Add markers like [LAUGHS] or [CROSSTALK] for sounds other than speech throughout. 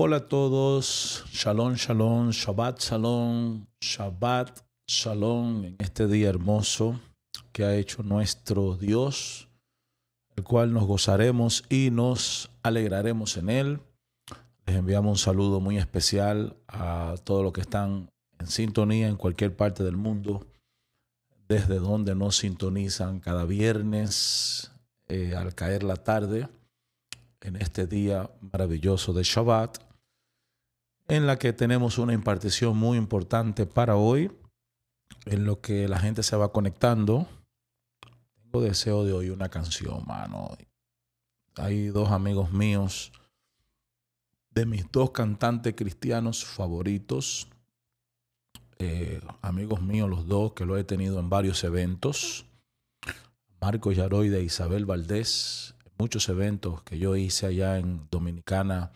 Hola a todos, shalom, shalom, shabbat, shalom, shabbat, shalom en este día hermoso que ha hecho nuestro Dios, el cual nos gozaremos y nos alegraremos en él. Les enviamos un saludo muy especial a todos los que están en sintonía en cualquier parte del mundo, desde donde nos sintonizan cada viernes eh, al caer la tarde en este día maravilloso de Shabbat en la que tenemos una impartición muy importante para hoy, en lo que la gente se va conectando. Tengo deseo de hoy una canción, mano. Hay dos amigos míos, de mis dos cantantes cristianos favoritos, eh, amigos míos los dos, que lo he tenido en varios eventos, Marco Yaroy de Isabel Valdés, muchos eventos que yo hice allá en Dominicana,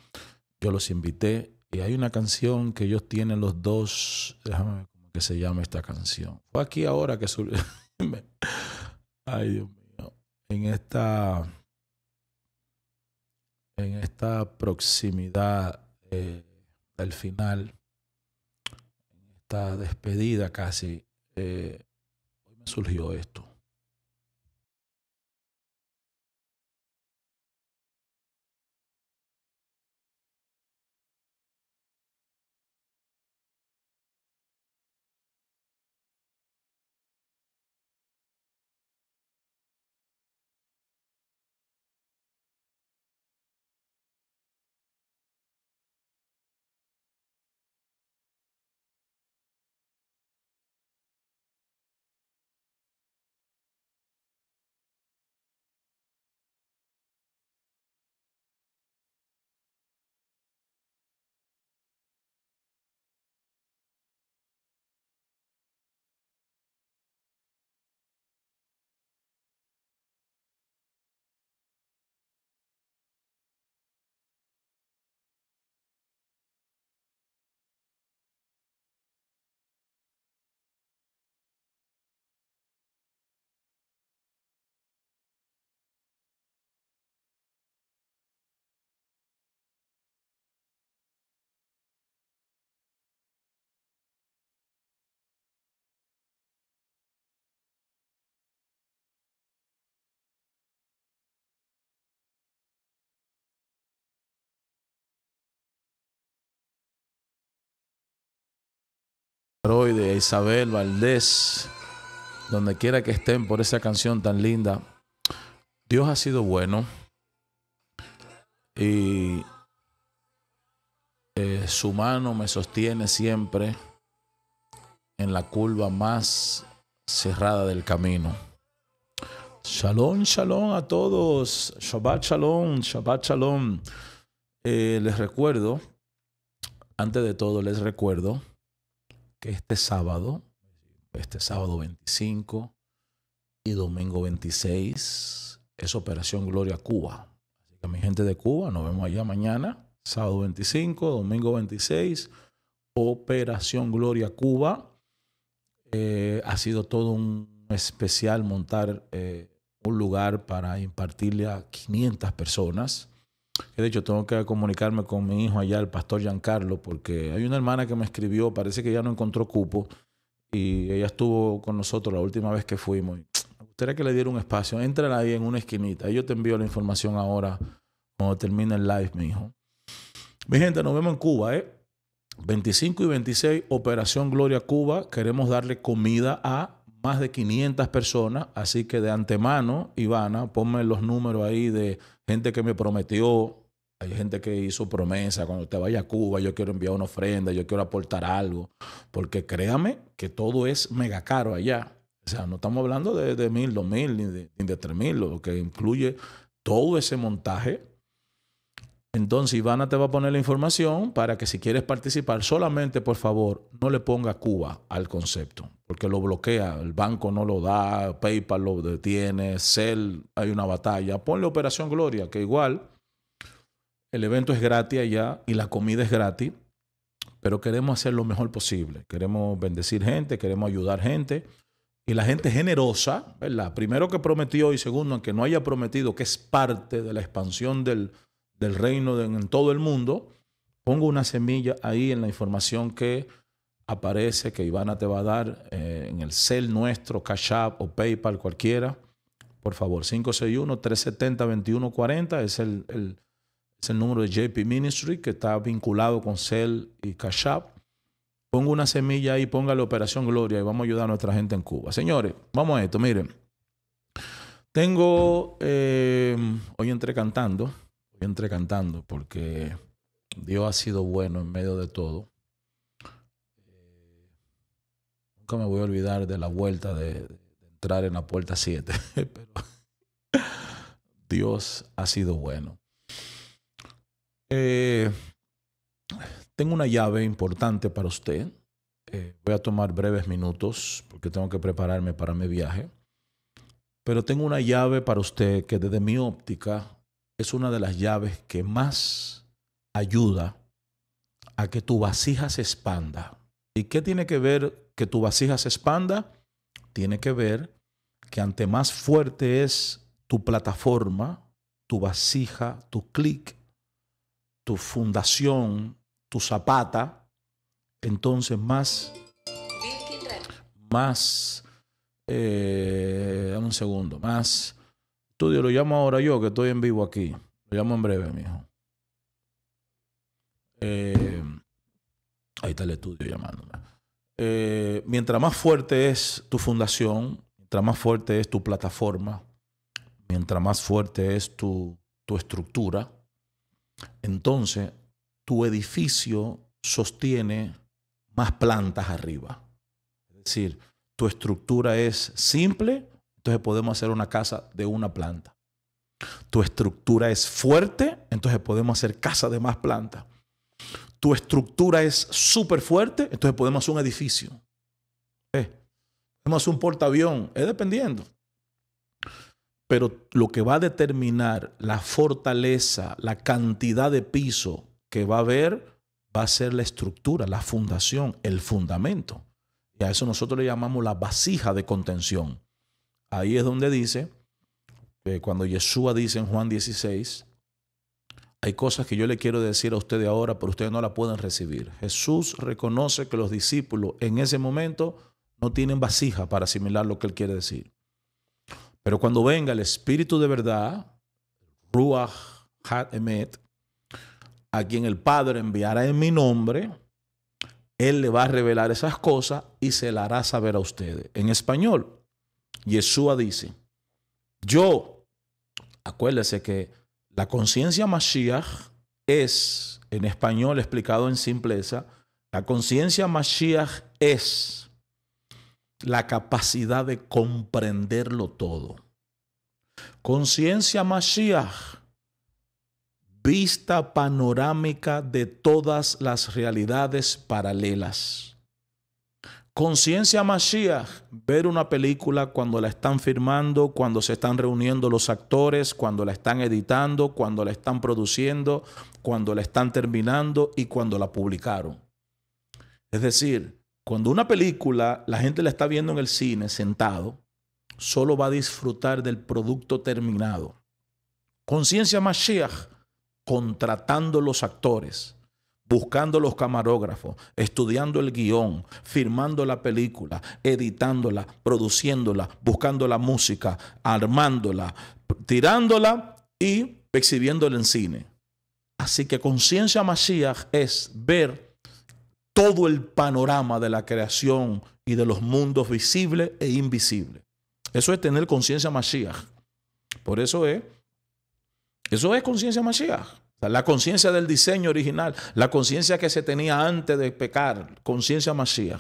yo los invité y hay una canción que ellos tienen los dos, déjame ver que se llama esta canción. Fue aquí ahora que surgió. [LAUGHS] Ay, Dios mío. En esta, en esta proximidad eh, del final, en esta despedida casi, eh, me surgió esto. Isabel Valdés, donde quiera que estén por esa canción tan linda. Dios ha sido bueno y eh, su mano me sostiene siempre en la curva más cerrada del camino. Shalom, shalom a todos. Shabbat shalom, Shabbat shalom. Eh, les recuerdo, antes de todo les recuerdo que este sábado, este sábado 25 y domingo 26, es Operación Gloria Cuba. Así que mi gente de Cuba, nos vemos allá mañana, sábado 25, domingo 26, Operación Gloria Cuba. Eh, ha sido todo un especial montar eh, un lugar para impartirle a 500 personas de hecho, tengo que comunicarme con mi hijo allá, el pastor Giancarlo, porque hay una hermana que me escribió, parece que ya no encontró cupo y ella estuvo con nosotros la última vez que fuimos. [TSK] Me gustaría que le diera un espacio. Entra ahí en una esquinita. Yo te envío la información ahora cuando termine el live, mi hijo. Mi gente, nos vemos en Cuba, ¿eh? 25 y 26, Operación Gloria Cuba. Queremos darle comida a más de 500 personas, así que de antemano, Ivana, ponme los números ahí de gente que me prometió, hay gente que hizo promesa, cuando te vaya a Cuba, yo quiero enviar una ofrenda, yo quiero aportar algo, porque créame que todo es mega caro allá. O sea, no estamos hablando de, mil, dos mil, de, ni de tres mil, lo que incluye todo ese montaje entonces Ivana te va a poner la información para que si quieres participar, solamente por favor no le ponga Cuba al concepto, porque lo bloquea, el banco no lo da, PayPal lo detiene, Cell, hay una batalla. Ponle Operación Gloria, que igual el evento es gratis allá y la comida es gratis, pero queremos hacer lo mejor posible. Queremos bendecir gente, queremos ayudar gente y la gente generosa, ¿verdad? Primero que prometió y segundo, aunque no haya prometido, que es parte de la expansión del del reino de, en todo el mundo, pongo una semilla ahí en la información que aparece, que Ivana te va a dar eh, en el cel nuestro, Cash App o PayPal, cualquiera. Por favor, 561-370-2140 es el, el, es el número de JP Ministry que está vinculado con CEL y Cash App. Pongo una semilla ahí, ponga la Operación Gloria y vamos a ayudar a nuestra gente en Cuba. Señores, vamos a esto, miren. Tengo, eh, hoy entré cantando, entre cantando porque Dios ha sido bueno en medio de todo. Eh, nunca me voy a olvidar de la vuelta de, entrar en la puerta 7, [LAUGHS] pero Dios ha sido bueno. Eh, tengo una llave importante para usted. Eh, voy a tomar breves minutos porque tengo que prepararme para mi viaje. Pero tengo una llave para usted que desde mi óptica es una de las llaves que más ayuda a que tu vasija se expanda. ¿Y qué tiene que ver que tu vasija se expanda? Tiene que ver que ante más fuerte es tu plataforma, tu vasija, tu clic, tu fundación, tu zapata, entonces más, más, eh, un segundo, más estudio lo llamo ahora yo, que estoy en vivo aquí. Lo llamo en breve, mijo. Eh, ahí está el estudio llamándome. Eh, mientras más fuerte es tu fundación, mientras más fuerte es tu plataforma, mientras más fuerte es tu, tu estructura, entonces tu edificio sostiene más plantas arriba. Es decir, tu estructura es simple entonces podemos hacer una casa de una planta. Tu estructura es fuerte, entonces podemos hacer casa de más plantas. Tu estructura es súper fuerte, entonces podemos hacer un edificio. ¿Eh? Podemos hacer un portaavión, es dependiendo. Pero lo que va a determinar la fortaleza, la cantidad de piso que va a haber, va a ser la estructura, la fundación, el fundamento. Y a eso nosotros le llamamos la vasija de contención. Ahí es donde dice, que eh, cuando Yeshua dice en Juan 16, hay cosas que yo le quiero decir a ustedes ahora, pero ustedes no la pueden recibir. Jesús reconoce que los discípulos en ese momento no tienen vasija para asimilar lo que él quiere decir. Pero cuando venga el Espíritu de verdad, Ruach Emet, a quien el Padre enviará en mi nombre, Él le va a revelar esas cosas y se las hará saber a ustedes. En español, Yeshua dice, yo, acuérdese que la conciencia Mashiach es, en español explicado en simpleza, la conciencia Mashiach es la capacidad de comprenderlo todo. Conciencia Mashiach, vista panorámica de todas las realidades paralelas. Conciencia Mashiach, ver una película cuando la están firmando, cuando se están reuniendo los actores, cuando la están editando, cuando la están produciendo, cuando la están terminando y cuando la publicaron. Es decir, cuando una película la gente la está viendo en el cine sentado, solo va a disfrutar del producto terminado. Conciencia Mashiach, contratando los actores, buscando los camarógrafos, estudiando el guión, firmando la película, editándola, produciéndola, buscando la música, armándola, tirándola y exhibiéndola en cine. Así que conciencia Mashiach es ver todo el panorama de la creación y de los mundos visibles e invisibles. Eso es tener conciencia Mashiach. Por eso es, eso es conciencia Mashiach la conciencia del diseño original, la conciencia que se tenía antes de pecar, conciencia masía.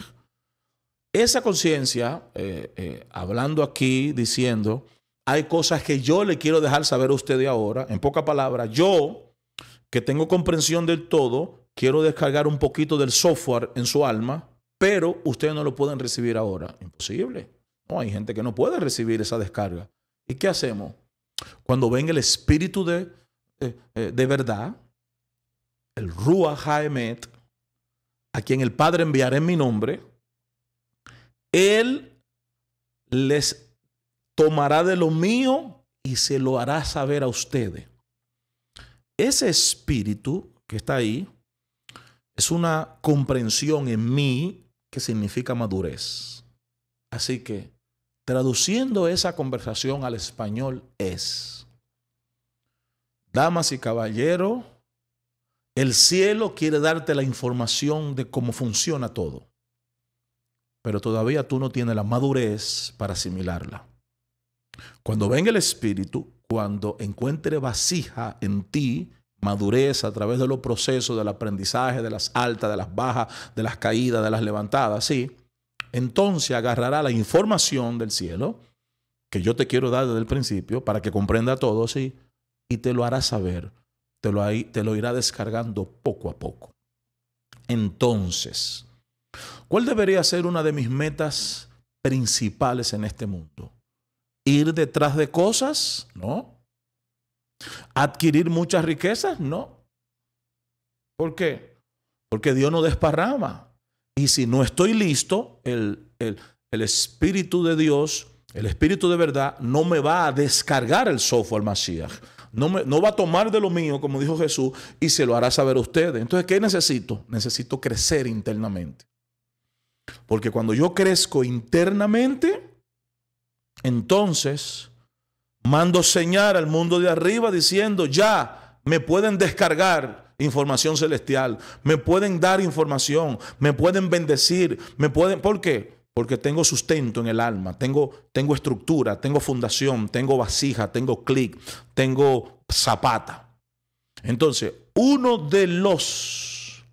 Esa conciencia, eh, eh, hablando aquí, diciendo, hay cosas que yo le quiero dejar saber a ustedes ahora. En pocas palabras, yo, que tengo comprensión del todo, quiero descargar un poquito del software en su alma, pero ustedes no lo pueden recibir ahora. Imposible. No, hay gente que no puede recibir esa descarga. ¿Y qué hacemos? Cuando venga el espíritu de eh, eh, de verdad, el Ruach Haemet, a quien el Padre enviará en mi nombre, Él les tomará de lo mío y se lo hará saber a ustedes. Ese espíritu que está ahí es una comprensión en mí que significa madurez. Así que, traduciendo esa conversación al español es Damas y caballeros, el cielo quiere darte la información de cómo funciona todo, pero todavía tú no tienes la madurez para asimilarla. Cuando venga el Espíritu, cuando encuentre vasija en ti, madurez a través de los procesos del aprendizaje, de las altas, de las bajas, de las caídas, de las levantadas, sí, entonces agarrará la información del cielo que yo te quiero dar desde el principio para que comprenda todo, sí, y te lo hará saber, te lo, te lo irá descargando poco a poco. Entonces, ¿cuál debería ser una de mis metas principales en este mundo? ¿Ir detrás de cosas? No. ¿Adquirir muchas riquezas? No. ¿Por qué? Porque Dios no desparrama. Y si no estoy listo, el, el, Espíritu de Dios, el Espíritu de verdad, no me va a descargar el software Mashiach no, va a tomar de lo mío, como dijo Jesús, y se lo hará saber a ustedes. Entonces, ¿qué necesito? Necesito crecer internamente. Porque cuando yo crezco internamente, entonces mando señal al mundo de arriba diciendo, ya, me pueden descargar información celestial, me pueden dar información, me pueden bendecir, me pueden... ¿Por qué? porque tengo sustento en el alma, tengo, tengo estructura, tengo fundación, tengo vasija, tengo clic, tengo zapata. Entonces, uno de los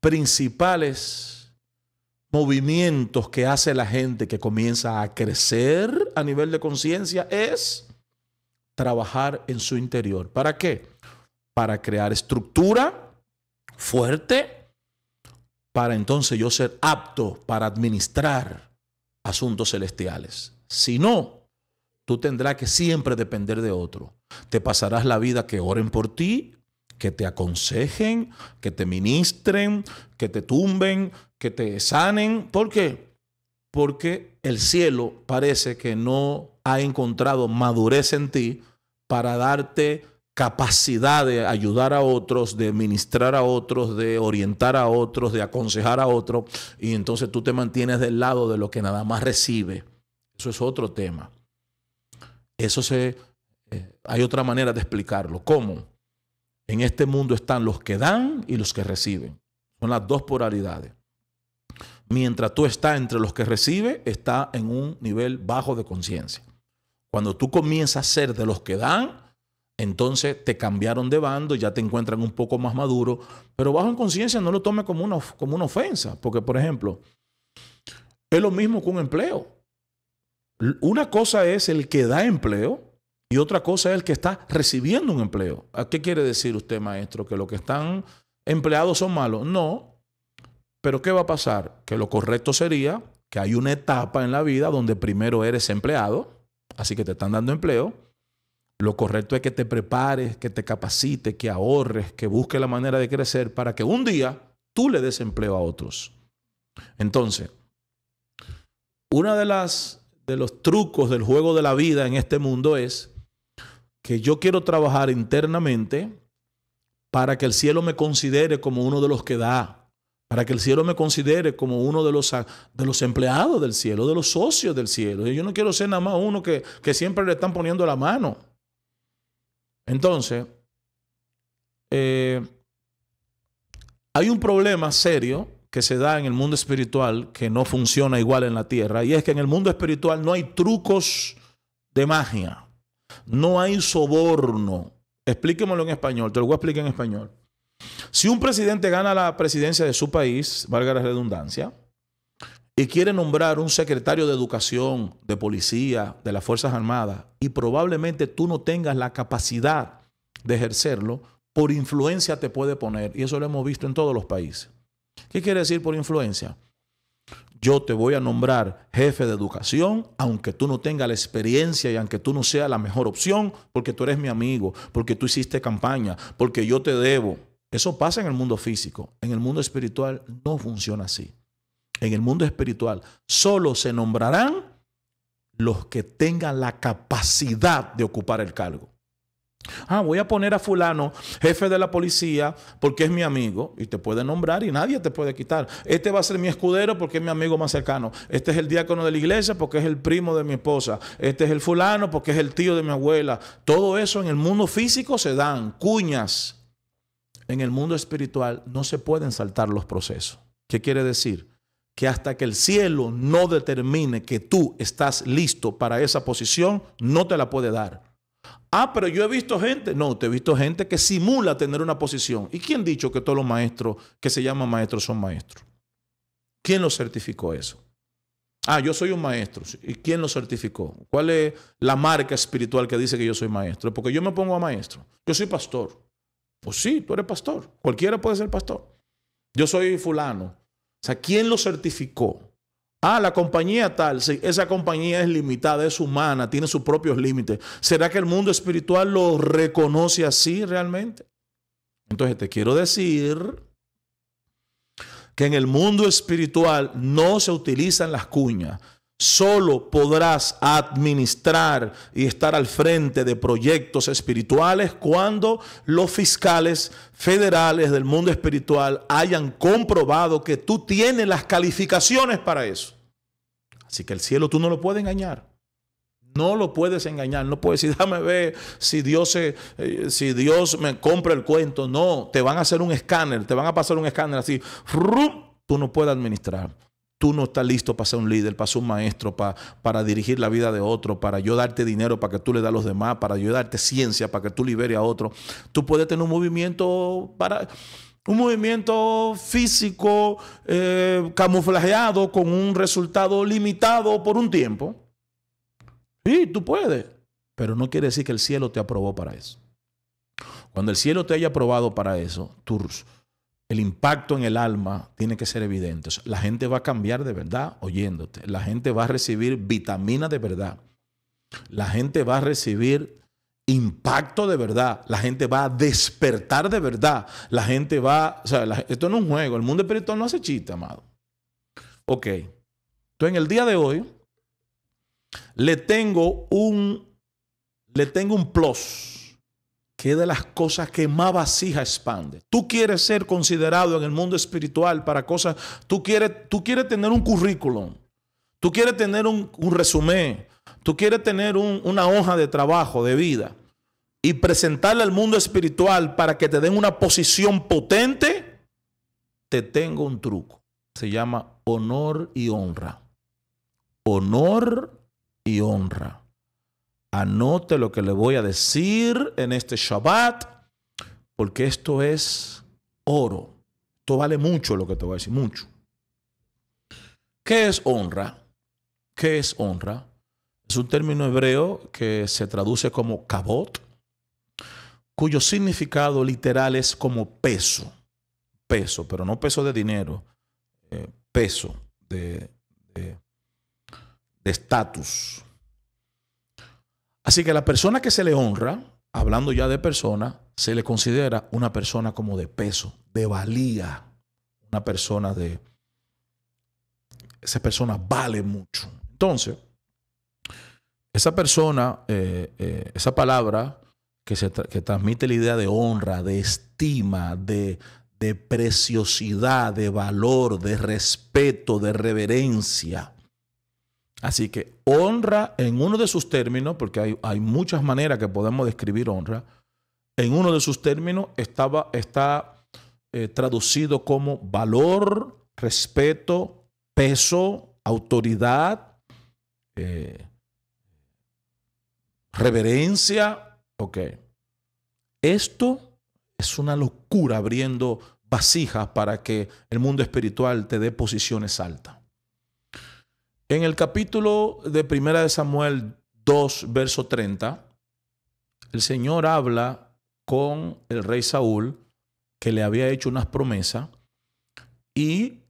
principales movimientos que hace la gente que comienza a crecer a nivel de conciencia es trabajar en su interior. ¿Para qué? Para crear estructura fuerte, para entonces yo ser apto para administrar asuntos celestiales. Si no, tú tendrás que siempre depender de otro. Te pasarás la vida que oren por ti, que te aconsejen, que te ministren, que te tumben, que te sanen. ¿Por qué? Porque el cielo parece que no ha encontrado madurez en ti para darte capacidad de ayudar a otros, de ministrar a otros, de orientar a otros, de aconsejar a otros, y entonces tú te mantienes del lado de lo que nada más recibe. Eso es otro tema. Eso se... Eh, hay otra manera de explicarlo. ¿Cómo? En este mundo están los que dan y los que reciben. Son las dos polaridades. Mientras tú estás entre los que recibe, está en un nivel bajo de conciencia. Cuando tú comienzas a ser de los que dan, entonces te cambiaron de bando, ya te encuentran un poco más maduro, pero bajo en conciencia no lo tome como una, como una ofensa, porque por ejemplo, es lo mismo que un empleo. Una cosa es el que da empleo y otra cosa es el que está recibiendo un empleo. qué quiere decir usted, maestro? ¿Que los que están empleados son malos? No. Pero ¿qué va a pasar? Que lo correcto sería que hay una etapa en la vida donde primero eres empleado, así que te están dando empleo lo correcto es que te prepares, que te capacites, que ahorres, que busques la manera de crecer para que un día tú le des empleo a otros. Entonces, uno de, las, de los trucos del juego de la vida en este mundo es que yo quiero trabajar internamente para que el cielo me considere como uno de los que da, para que el cielo me considere como uno de los, de los empleados del cielo, de los socios del cielo. Yo no quiero ser nada más uno que, que siempre le están poniendo la mano. Entonces, eh, hay un problema serio que se da en el mundo espiritual que no funciona igual en la tierra, y es que en el mundo espiritual no hay trucos de magia, no hay soborno. Explíquemelo en español, te lo voy a explicar en español. Si un presidente gana la presidencia de su país, valga la redundancia, y quiere nombrar un secretario de educación, de policía, de las Fuerzas Armadas, y probablemente tú no tengas la capacidad de ejercerlo, por influencia te puede poner. Y eso lo hemos visto en todos los países. ¿Qué quiere decir por influencia? Yo te voy a nombrar jefe de educación, aunque tú no tengas la experiencia y aunque tú no seas la mejor opción, porque tú eres mi amigo, porque tú hiciste campaña, porque yo te debo. Eso pasa en el mundo físico. En el mundo espiritual no funciona así en el mundo espiritual, solo se nombrarán los que tengan la capacidad de ocupar el cargo. Ah, voy a poner a fulano jefe de la policía porque es mi amigo y te puede nombrar y nadie te puede quitar. Este va a ser mi escudero porque es mi amigo más cercano. Este es el diácono de la iglesia porque es el primo de mi esposa. Este es el fulano porque es el tío de mi abuela. Todo eso en el mundo físico se dan cuñas. En el mundo espiritual no se pueden saltar los procesos. ¿Qué quiere decir? que hasta que el cielo no determine que tú estás listo para esa posición, no te la puede dar. Ah, pero yo he visto gente, no, te he visto gente que simula tener una posición. ¿Y quién ha dicho que todos los maestros que se llaman maestros son maestros? ¿Quién lo certificó eso? Ah, yo soy un maestro. ¿Y quién lo certificó? ¿Cuál es la marca espiritual que dice que yo soy maestro? Porque yo me pongo a maestro. Yo soy pastor. Pues sí, tú eres pastor. Cualquiera puede ser pastor. Yo soy fulano. O sea, ¿quién lo certificó? Ah, la compañía tal, sí, esa compañía es limitada, es humana, tiene sus propios límites. ¿Será que el mundo espiritual lo reconoce así realmente? Entonces te quiero decir que en el mundo espiritual no se utilizan las cuñas, Solo podrás administrar y estar al frente de proyectos espirituales cuando los fiscales federales del mundo espiritual hayan comprobado que tú tienes las calificaciones para eso. Así que el cielo tú no lo puedes engañar. No lo puedes engañar, no puedes decir, dame ver si Dios, eh, si Dios me compra el cuento. No, te van a hacer un escáner, te van a pasar un escáner así. Tú no puedes administrar. Tú no estás listo para ser un líder, para ser un maestro, para, para dirigir la vida de otro, para yo darte dinero para que tú le das a los demás, para yo darte ciencia para que tú liberes a otro. Tú puedes tener un movimiento para un movimiento físico eh, camuflajeado con un resultado limitado por un tiempo. Sí, tú puedes, pero no quiere decir que el cielo te aprobó para eso. Cuando el cielo te haya aprobado para eso, tú el impacto en el alma tiene que ser evidente. la gente va a cambiar de verdad oyéndote. La gente va a recibir vitamina de verdad. La gente va a recibir impacto de verdad. La gente va a despertar de verdad. La gente va... O esto no es un juego. El mundo espiritual no hace chiste, amado. Ok. Entonces, en el día de hoy, le tengo un... Le tengo un plus que de las cosas que más vasija expande. Tú quieres ser considerado en el mundo espiritual para cosas, tú quieres, tú quieres tener un currículum, tú quieres tener un, resumen, tú quieres tener una hoja de trabajo, de vida, y presentarla al mundo espiritual para que te den una posición potente, te tengo un truco. Se llama honor y honra. Honor y honra. Anote lo que le voy a decir en este Shabbat, porque esto es oro. Esto vale mucho lo que te voy a decir, mucho. ¿Qué es honra? ¿Qué es honra? Es un término hebreo que se traduce como kabot, cuyo significado literal es como peso. Peso, pero no peso de dinero, eh, peso de estatus. Así que la persona que se le honra, hablando ya de persona, se le considera una persona como de peso, de valía, una persona de... Esa persona vale mucho. Entonces, esa persona, eh, eh, esa palabra que, se que transmite la idea de honra, de estima, de, de preciosidad, de valor, de respeto, de reverencia. Así que honra en uno de sus términos, porque hay, muchas maneras que podemos describir honra, en uno de sus términos estaba, está eh, traducido como valor, respeto, peso, autoridad, eh, reverencia. Ok. Esto es una locura abriendo vasijas para que el mundo espiritual te dé posiciones altas. En el capítulo de Primera de Samuel 2, verso 30, el Señor habla con el rey Saúl, que le había hecho unas promesas, y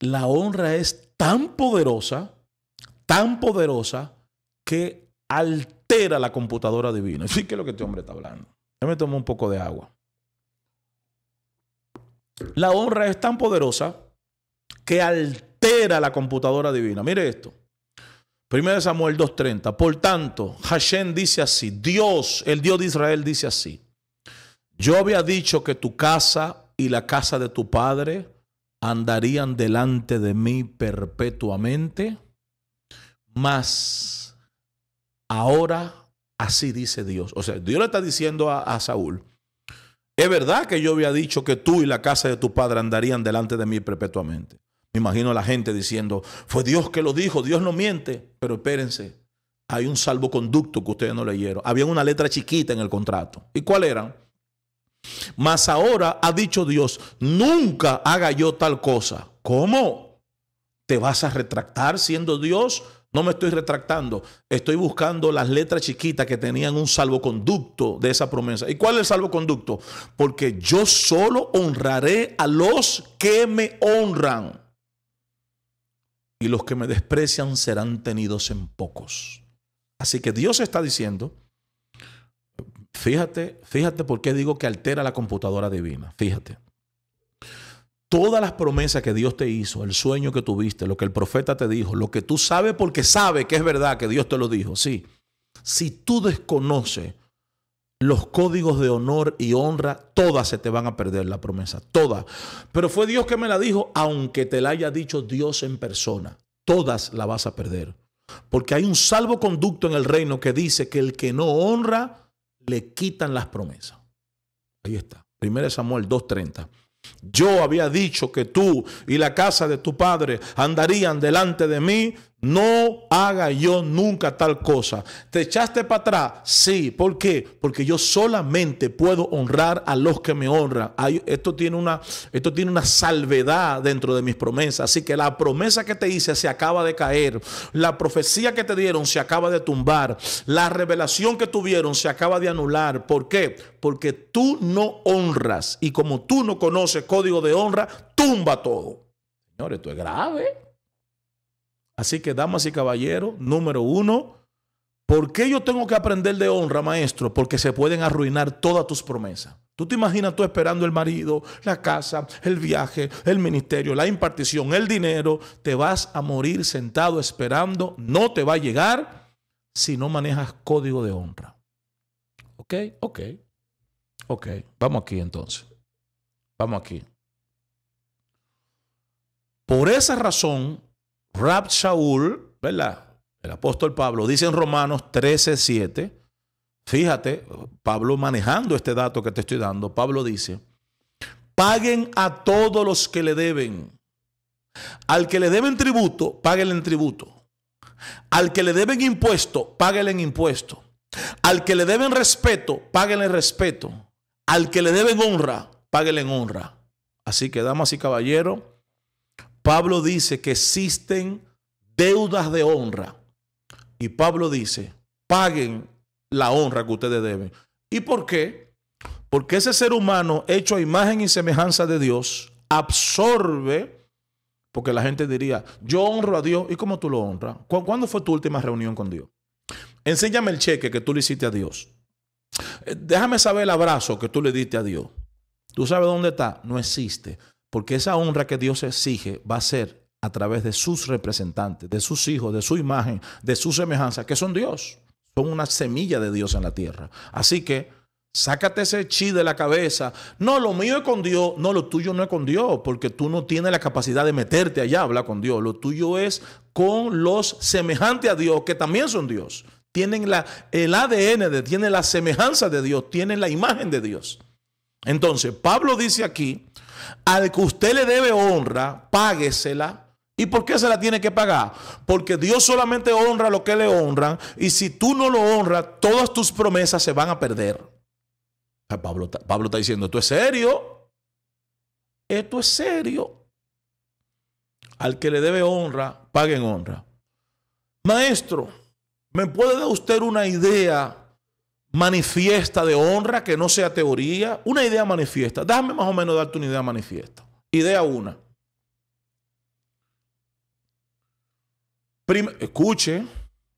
la honra es tan poderosa, tan poderosa, que altera la computadora divina. Así que lo que este hombre está hablando. Yo me tomo un poco de agua. La honra es tan poderosa que altera la computadora divina. Mire esto. 1 Samuel 2.30. Por tanto, Hashem dice así, Dios, el Dios de Israel dice así. Yo había dicho que tu casa y la casa de tu padre andarían delante de mí perpetuamente, mas ahora así dice Dios. O sea, Dios le está diciendo a Saúl, es verdad que yo había dicho que tú y la casa de tu padre andarían delante de mí perpetuamente. Me imagino a la gente diciendo, fue Dios que lo dijo, Dios no miente. Pero espérense, hay un salvoconducto que ustedes no leyeron. Había una letra chiquita en el contrato. ¿Y cuál era? Mas ahora ha dicho Dios, nunca haga yo tal cosa. ¿Cómo? ¿Te vas a retractar siendo Dios? No me estoy retractando, estoy buscando las letras chiquitas que tenían un salvoconducto de esa promesa. ¿Y cuál es el salvoconducto? Porque yo solo honraré a los que me honran y los que me desprecian serán tenidos en pocos. Así que Dios está diciendo, fíjate, fíjate por qué digo que altera la computadora divina, fíjate. Todas las promesas que Dios te hizo, el sueño que tuviste, lo que el profeta te dijo, lo que tú sabes porque sabe que es verdad que Dios te lo dijo, sí. Si tú desconoces los códigos de honor y honra, todas se te van a perder la promesa, todas. Pero fue Dios que me la dijo, aunque te la haya dicho Dios en persona, todas la vas a perder. Porque hay un salvoconducto en el reino que dice que el que no honra, le quitan las promesas. Ahí está, 1 Samuel 2.30. Yo había dicho que tú y la casa de tu padre andarían delante de mí no haga yo nunca tal cosa. ¿Te echaste para atrás? Sí. ¿Por qué? Porque yo solamente puedo honrar a los que me honran. esto, tiene una, esto tiene una salvedad dentro de mis promesas. Así que la promesa que te hice se acaba de caer. La profecía que te dieron se acaba de tumbar. La revelación que tuvieron se acaba de anular. ¿Por qué? Porque tú no honras. Y como tú no conoces código de honra, tumba todo. Señores, esto es grave. Así que, damas y caballeros, número uno, ¿por qué yo tengo que aprender de honra, maestro? Porque se pueden arruinar todas tus promesas. Tú te imaginas tú esperando el marido, la casa, el viaje, el ministerio, la impartición, el dinero. Te vas a morir sentado esperando. No te va a llegar si no manejas código de honra. ¿Ok? Ok. Ok. Vamos aquí entonces. Vamos aquí. Por esa razón, Rab Shaul, ¿verdad? El apóstol Pablo dice en Romanos 13, 7, fíjate, Pablo manejando este dato que te estoy dando, Pablo dice, paguen a todos los que le deben. Al que le deben tributo, páguenle en tributo. Al que le deben impuesto, páguenle en impuesto. Al que le deben respeto, páguenle respeto. Al que le deben honra, páguenle en honra. Así que, damas y caballeros, Pablo dice que existen deudas de honra. Y Pablo dice, paguen la honra que ustedes deben. ¿Y por qué? Porque ese ser humano hecho a imagen y semejanza de Dios absorbe, porque la gente diría, yo honro a Dios, ¿y cómo tú lo honras? ¿Cuándo fue tu última reunión con Dios? Enséñame el cheque que tú le hiciste a Dios. Eh, déjame saber el abrazo que tú le diste a Dios. ¿Tú sabes dónde está? No existe. Porque esa honra que Dios exige va a ser a través de sus representantes, de sus hijos, de su imagen, de su semejanza, que son Dios. Son una semilla de Dios en la tierra. Así que sácate ese chi de la cabeza. No, lo mío es con Dios. No, lo tuyo no es con Dios, porque tú no tienes la capacidad de meterte allá a hablar con Dios. Lo tuyo es con los semejantes a Dios, que también son Dios. Tienen la, el ADN de tienen la semejanza de Dios, tienen la imagen de Dios. Entonces, Pablo dice aquí, al que usted le debe honra, páguesela. ¿Y por qué se la tiene que pagar? Porque Dios solamente honra lo que le honran y si tú no lo honras, todas tus promesas se van a perder. Pablo, Pablo está diciendo, esto es serio. Esto es serio. Al que le debe honra, paguen honra. Maestro, ¿me puede dar usted una idea manifiesta de honra, que no sea teoría, una idea manifiesta. Déjame más o menos darte una idea manifiesta. Idea una. escuche,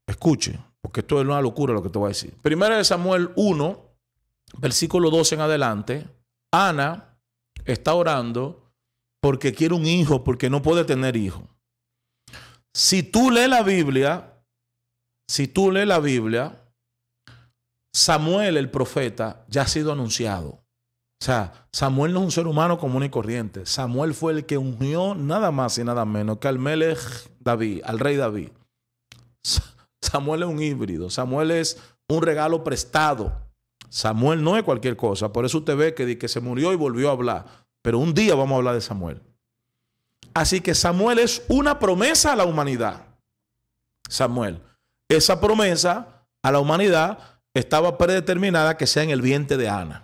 escuche, porque esto es una locura lo que te voy a decir. Primero de Samuel 1, versículo 12 en adelante, Ana está orando porque quiere un hijo, porque no puede tener hijo. Si tú lees la Biblia, si tú lees la Biblia, Samuel el profeta ya ha sido anunciado. O sea, Samuel no es un ser humano común y corriente. Samuel fue el que unió nada más y nada menos que al Melech David, al rey David. Samuel es un híbrido. Samuel es un regalo prestado. Samuel no es cualquier cosa. Por eso usted ve que, que se murió y volvió a hablar. Pero un día vamos a hablar de Samuel. Así que Samuel es una promesa a la humanidad. Samuel. Esa promesa a la humanidad estaba predeterminada que sea en el vientre de Ana.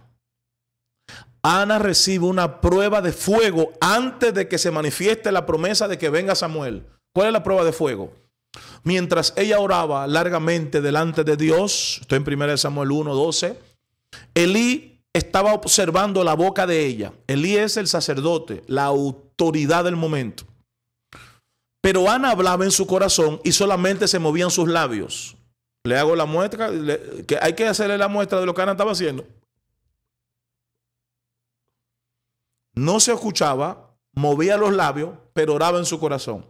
Ana recibe una prueba de fuego antes de que se manifieste la promesa de que venga Samuel. ¿Cuál es la prueba de fuego? Mientras ella oraba largamente delante de Dios, estoy en 1 Samuel 1, 12, Elí estaba observando la boca de ella. Elí es el sacerdote, la autoridad del momento. Pero Ana hablaba en su corazón y solamente se movían sus labios. Le hago la muestra, que hay que hacerle la muestra de lo que Ana estaba haciendo. No se escuchaba, movía los labios, pero oraba en su corazón.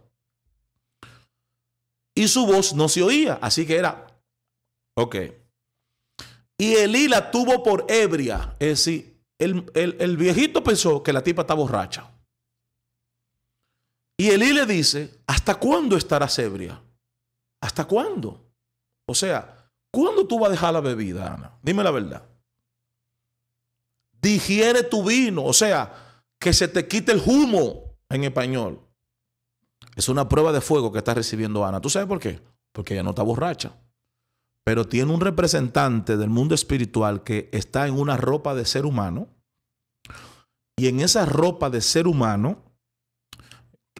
Y su voz no se oía, así que era, ok. Y Elí la tuvo por ebria, es decir, el, viejito pensó que la tipa está borracha. Y Elí le dice, ¿hasta cuándo estarás ebria? ¿Hasta cuándo? O sea, ¿cuándo tú vas a dejar la bebida, Ana? Dime la verdad. Digiere tu vino, o sea, que se te quite el humo en español. Es una prueba de fuego que está recibiendo Ana. ¿Tú sabes por qué? Porque ella no está borracha. Pero tiene un representante del mundo espiritual que está en una ropa de ser humano. Y en esa ropa de ser humano,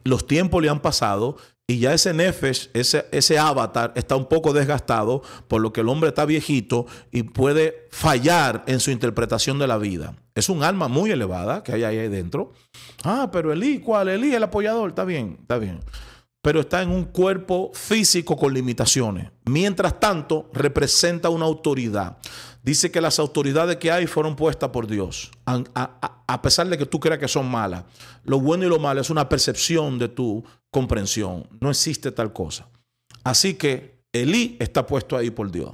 los tiempos le han pasado y ya ese nefesh, ese, ese avatar, está un poco desgastado, por lo que el hombre está viejito y puede fallar en su interpretación de la vida. Es un alma muy elevada que hay ahí dentro. Ah, pero Elí, ¿cuál? Elí, el apoyador, está bien, está bien. Pero está en un cuerpo físico con limitaciones. Mientras tanto, representa una autoridad. Dice que las autoridades que hay fueron puestas por Dios, a, pesar de que tú creas que son malas. Lo bueno y lo malo es una percepción de tu comprensión. No existe tal cosa. Así que Elí está puesto ahí por Dios.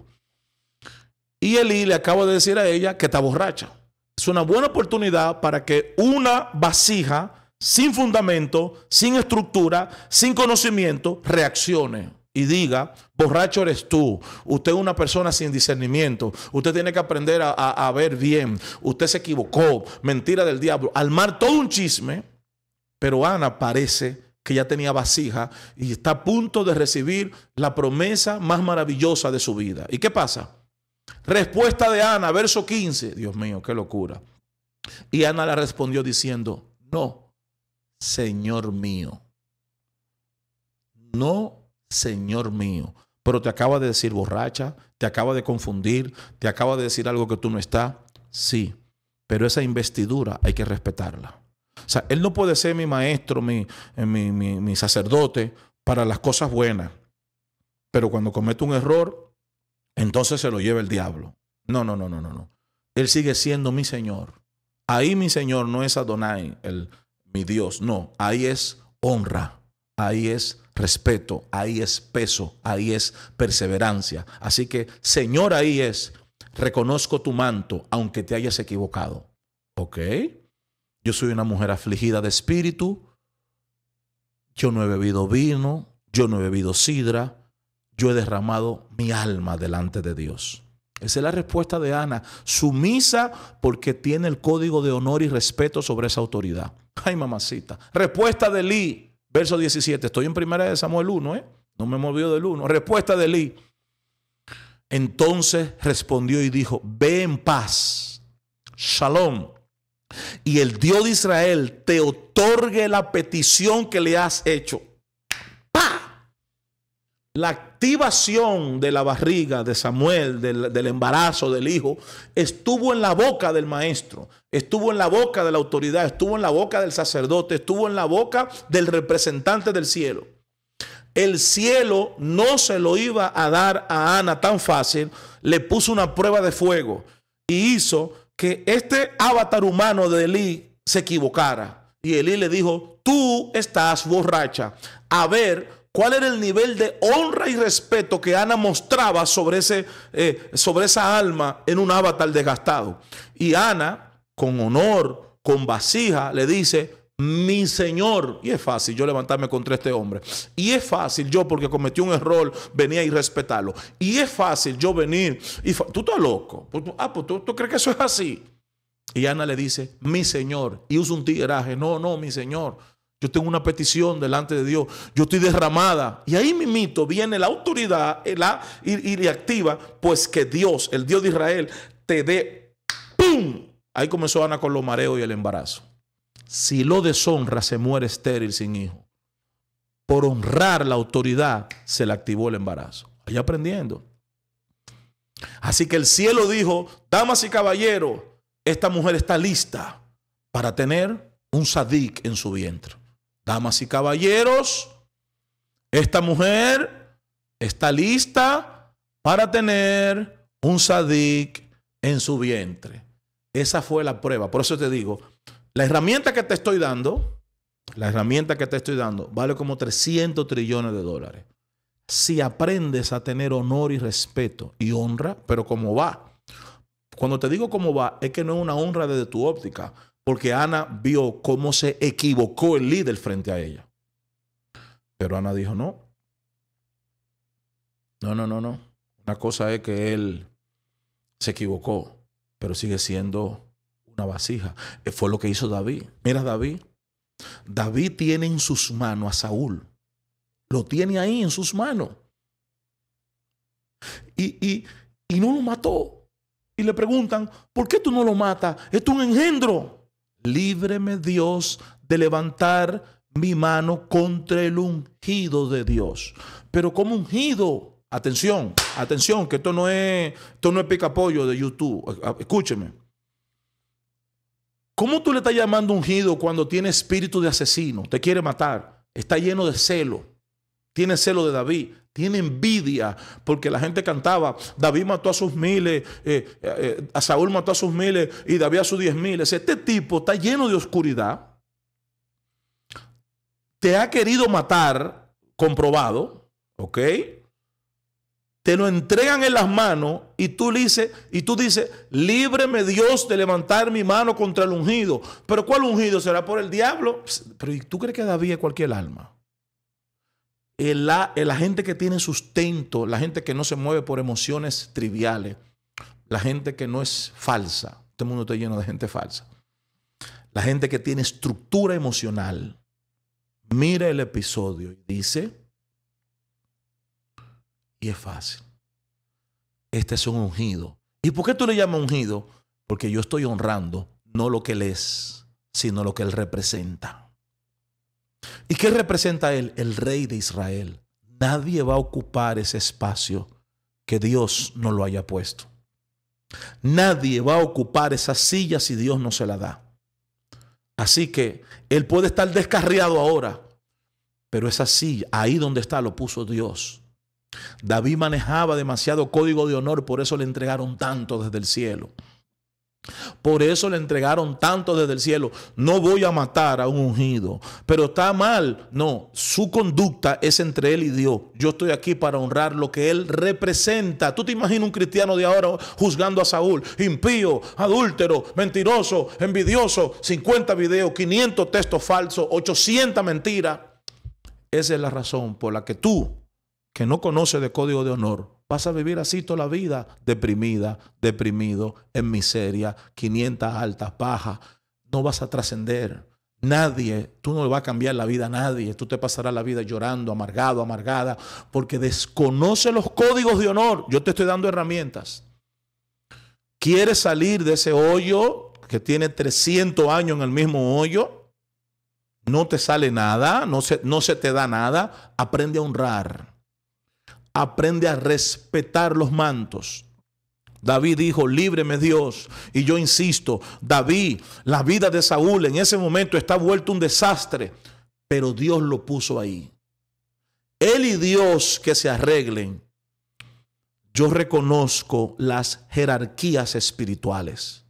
Y Elí le acaba de decir a ella que está borracha. Es una buena oportunidad para que una vasija sin fundamento, sin estructura, sin conocimiento, reaccione y diga, borracho eres tú, usted es una persona sin discernimiento, usted tiene que aprender a, ver bien, usted se equivocó, mentira del diablo, al mar todo un chisme, pero Ana parece que ya tenía vasija y está a punto de recibir la promesa más maravillosa de su vida. ¿Y qué pasa? Respuesta de Ana, verso 15, Dios mío, qué locura. Y Ana la respondió diciendo, no, Señor mío, no Señor mío. Pero te acaba de decir borracha, te acaba de confundir, te acaba de decir algo que tú no estás. Sí, pero esa investidura hay que respetarla. O sea, él no puede ser mi maestro, mi, eh, mi, mi, mi sacerdote para las cosas buenas. Pero cuando comete un error, entonces se lo lleva el diablo. No, no, no, no, no, no. Él sigue siendo mi Señor. Ahí mi Señor no es Adonai, el, mi Dios. No, ahí es honra. Ahí es respeto, ahí es peso, ahí es perseverancia. Así que, Señor, ahí es, reconozco tu manto, aunque te hayas equivocado. ¿Ok? Yo soy una mujer afligida de espíritu, yo no he bebido vino, yo no he bebido sidra, yo he derramado mi alma delante de Dios. Esa es la respuesta de Ana, sumisa porque tiene el código de honor y respeto sobre esa autoridad. Ay, mamacita. Respuesta de Lee verso 17. Estoy en primera de Samuel 1, ¿eh? No me movió del 1. Respuesta de Lee, Entonces respondió y dijo, ve en paz, shalom, y el Dios de Israel te otorgue la petición que le has hecho. La activación de la barriga de Samuel, del, embarazo del hijo, estuvo en la boca del maestro, estuvo en la boca de la autoridad, estuvo en la boca del sacerdote, estuvo en la boca del representante del cielo. El cielo no se lo iba a dar a Ana tan fácil, le puso una prueba de fuego y hizo que este avatar humano de Elí se equivocara. Y Elí le dijo, tú estás borracha. A ver, cuál era el nivel de honra y respeto que Ana mostraba sobre, ese, eh, sobre esa alma en un avatar desgastado. Y Ana, con honor, con vasija, le dice, mi Señor. Y es fácil yo levantarme contra este hombre. Y es fácil yo, porque cometí un error, venía y respetarlo. Y es fácil yo venir y... Tú estás loco. Pues, pues, ah, pues tú, tú crees que eso es así. Y Ana le dice, mi Señor, y usa un tiraje. No, no, mi Señor. Yo tengo una petición delante de Dios. Yo estoy derramada. Y ahí mito viene la autoridad eh, la, y, la activa, pues que Dios, el Dios de Israel, te dé ¡pum! Ahí comenzó Ana con los mareos y el embarazo. Si lo deshonra, se muere estéril sin hijo. Por honrar la autoridad, se le activó el embarazo. Ahí aprendiendo. Así que el cielo dijo, damas y caballeros, esta mujer está lista para tener un sadik en su vientre. Damas y caballeros, esta mujer está lista para tener un SADIC en su vientre. Esa fue la prueba. Por eso te digo, la herramienta que te estoy dando, la herramienta que te estoy dando vale como 300 trillones de dólares. Si aprendes a tener honor y respeto y honra, pero como va. Cuando te digo cómo va, es que no es una honra desde tu óptica, porque Ana vio cómo se equivocó el líder frente a ella. Pero Ana dijo, no, no, no, no, no. Una cosa es que él se equivocó, pero sigue siendo una vasija. Eh, fue lo que hizo David. Mira David. David tiene en sus manos a Saúl. Lo tiene ahí en sus manos. Y, no lo mató. Y le preguntan, ¿por qué tú no lo matas? Es un engendro líbreme Dios de levantar mi mano contra el ungido de Dios. Pero como ungido, atención, atención, que esto no es, esto no es de YouTube, eh, ah, escúcheme. ¿Cómo tú le estás llamando ungido cuando tiene espíritu de asesino? Te quiere matar, está lleno de celo, tiene celo de David, tiene envidia, porque la gente cantaba, David mató a sus miles, eh, eh, a Saúl mató a sus miles y David a sus diez miles. Este tipo está lleno de oscuridad, te ha querido matar, comprobado, ¿ok? Te lo entregan en las manos y tú dices, y tú dices, líbreme Dios de levantar mi mano contra el ungido. Pero ¿cuál ungido? ¿Será por el diablo? Pero tú crees que David es cualquier alma? la, la gente que tiene sustento, la gente que no se mueve por emociones triviales, la gente que no es falsa. Este mundo está lleno de gente falsa. La gente que tiene estructura emocional. Mira el episodio y dice, y es fácil. Este es un ungido. ¿Y por qué tú le llamas ungido? Porque yo estoy honrando no lo que él es, sino lo que él representa. ¿Y qué representa él? El rey de Israel. Nadie va a ocupar ese espacio que Dios no lo haya puesto. Nadie va a ocupar esa silla si Dios no se la da. Así que él puede estar descarriado ahora, pero esa silla, ahí donde está, lo puso Dios. David manejaba demasiado código de honor, por eso le entregaron tanto desde el cielo. Por eso le entregaron tanto desde el cielo. No voy a matar a un ungido, pero está mal. No, su conducta es entre él y Dios. Yo estoy aquí para honrar lo que él representa. Tú te imaginas un cristiano de ahora juzgando a Saúl, impío, adúltero, mentiroso, envidioso, 50 videos, 500 textos falsos, 800 mentiras. Esa es la razón por la que tú, que no conoces de código de honor, vas a vivir así toda la vida, deprimida, deprimido, en miseria, 500 altas, bajas. No vas a trascender. Nadie, tú no le vas a cambiar la vida a nadie. Tú te pasarás la vida llorando, amargado, amargada, porque desconoce los códigos de honor. Yo te estoy dando herramientas. ¿Quieres salir de ese hoyo que tiene 300 años en el mismo hoyo? No te sale nada, no se, no se te da nada. Aprende a honrar aprende a respetar los mantos. David dijo, líbreme Dios. Y yo insisto, David, la vida de Saúl en ese momento está vuelto un desastre, pero Dios lo puso ahí. Él y Dios que se arreglen. Yo reconozco las jerarquías espirituales.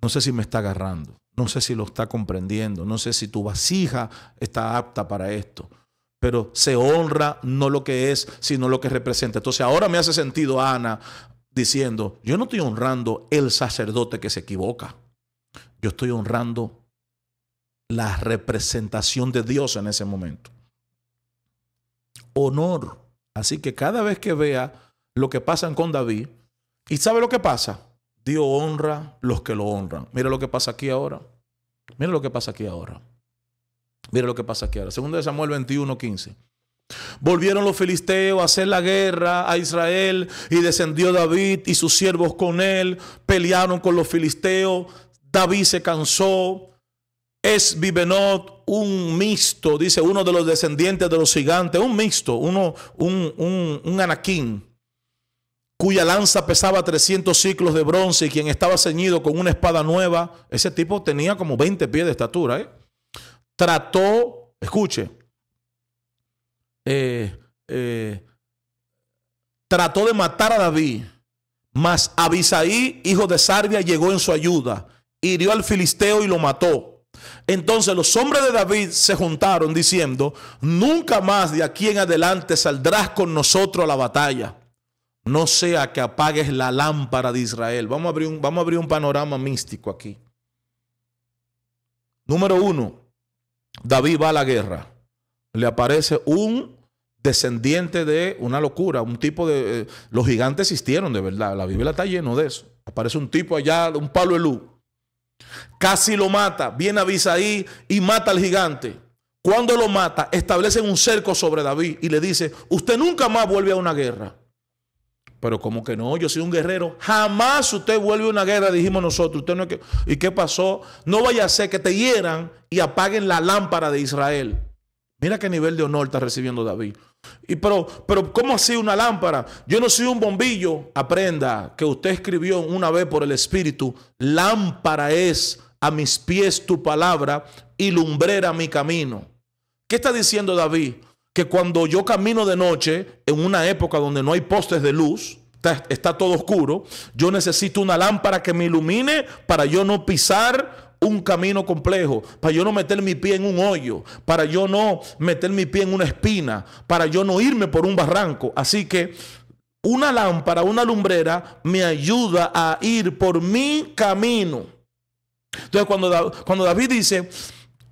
No sé si me está agarrando, no sé si lo está comprendiendo, no sé si tu vasija está apta para esto pero se honra no lo que es, sino lo que representa. Entonces ahora me hace sentido Ana diciendo, yo no estoy honrando el sacerdote que se equivoca, yo estoy honrando la representación de Dios en ese momento. Honor. Así que cada vez que vea lo que pasa con David, ¿y sabe lo que pasa? Dios honra los que lo honran. Mira lo que pasa aquí ahora. Mira lo que pasa aquí ahora. Mira lo que pasa aquí ahora. Segunda de Samuel 21, 15. Volvieron los filisteos a hacer la guerra a Israel y descendió David y sus siervos con él, pelearon con los filisteos, David se cansó, es Vivenot, un mixto, dice uno de los descendientes de los gigantes, un mixto, uno, un, un, un anaquín, cuya lanza pesaba 300 ciclos de bronce y quien estaba ceñido con una espada nueva, ese tipo tenía como 20 pies de estatura, ¿eh? trató, escuche, eh, eh, trató de matar a David, mas Abisaí, hijo de Sarvia, llegó en su ayuda, hirió al filisteo y lo mató. Entonces los hombres de David se juntaron diciendo, nunca más de aquí en adelante saldrás con nosotros a la batalla. No sea que apagues la lámpara de Israel. Vamos a abrir un, vamos a abrir un panorama místico aquí. Número uno, David va a la guerra. Le aparece un descendiente de una locura, un tipo de... Eh, los gigantes existieron de verdad, la Biblia está lleno de eso. Aparece un tipo allá, un palo de Casi lo mata, viene a Abisaí y mata al gigante. Cuando lo mata, establecen un cerco sobre David y le dice, usted nunca más vuelve a una guerra. Pero como que no, yo soy un guerrero. Jamás usted vuelve a una guerra, dijimos nosotros. Usted no que... ¿Y qué pasó? No vaya a ser que te hieran y apaguen la lámpara de Israel. Mira qué nivel de honor está recibiendo David. Y pero, pero ¿cómo así una lámpara? Yo no soy un bombillo. Aprenda que usted escribió una vez por el Espíritu. Lámpara es a mis pies tu palabra y lumbrera mi camino. ¿Qué está diciendo David? que cuando yo camino de noche, en una época donde no hay postes de luz, está, todo oscuro, yo necesito una lámpara que me ilumine para yo no pisar un camino complejo, para yo no meter mi pie en un hoyo, para yo no meter mi pie en una espina, para yo no irme por un barranco. Así que una lámpara, una lumbrera me ayuda a ir por mi camino. Entonces cuando, cuando David dice,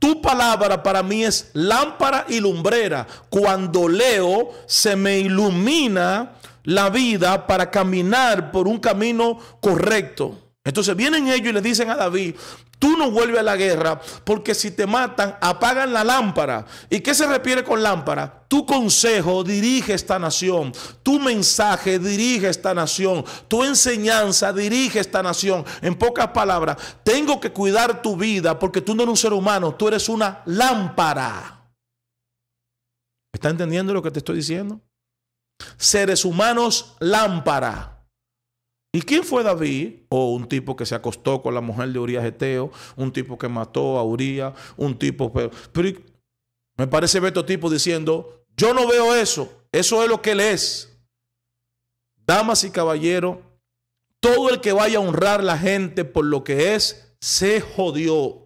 tu palabra para mí es lámpara y lumbrera. Cuando leo, se me ilumina la vida para caminar por un camino correcto. Entonces vienen ellos y le dicen a David, Tú no vuelves a la guerra porque si te matan, apagan la lámpara. ¿Y qué se refiere con lámpara? Tu consejo dirige esta nación, tu mensaje dirige esta nación, tu enseñanza dirige esta nación. En pocas palabras, tengo que cuidar tu vida porque tú no eres un ser humano, tú eres una lámpara. ¿Está entendiendo lo que te estoy diciendo? Seres humanos, lámpara. ¿Y quién fue David? O un tipo que se acostó con la mujer de Urias Geteo, un tipo que mató a Urias, un tipo. Pero, me parece ver estos tipo diciendo: Yo no veo eso, eso es lo que él es. Damas y caballeros, todo el que vaya a honrar a la gente por lo que es, se jodió.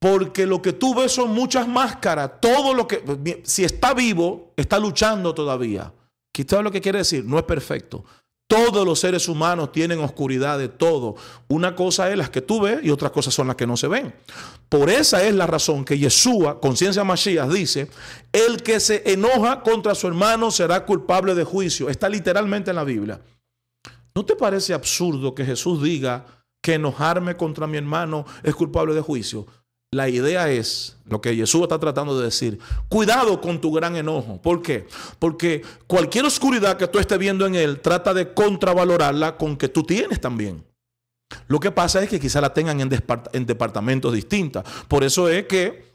Porque lo que tú ves son muchas máscaras. Todo lo que. Si está vivo, está luchando todavía. Quizás lo que quiere decir, no es perfecto todos los seres humanos tienen oscuridad de todo. Una cosa es las que tú ves y otras cosas son las que no se ven. Por esa es la razón que Yeshua, conciencia Mashiach, dice, el que se enoja contra su hermano será culpable de juicio. Está literalmente en la Biblia. ¿No te parece absurdo que Jesús diga que enojarme contra mi hermano es culpable de juicio? La idea es lo que Jesús está tratando de decir. Cuidado con tu gran enojo. ¿Por qué? Porque cualquier oscuridad que tú estés viendo en él, trata de contravalorarla con que tú tienes también. Lo que pasa es que quizá la tengan en, en departamentos distintos. Por eso es que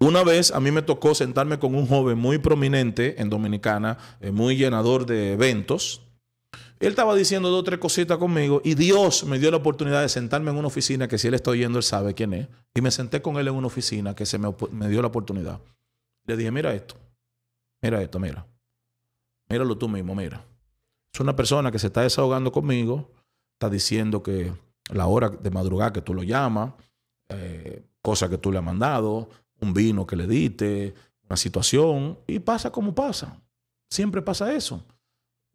una vez a mí me tocó sentarme con un joven muy prominente en Dominicana, eh, muy llenador de eventos, él estaba diciendo dos o tres cositas conmigo y Dios me dio la oportunidad de sentarme en una oficina que si él está oyendo, él sabe quién es. Y me senté con él en una oficina que se me, dio la oportunidad. Le dije, mira esto, mira esto, mira. Míralo tú mismo, mira. Es una persona que se está desahogando conmigo, está diciendo que la hora de madrugada que tú lo llamas, eh, cosa cosas que tú le has mandado, un vino que le diste, una situación, y pasa como pasa. Siempre pasa eso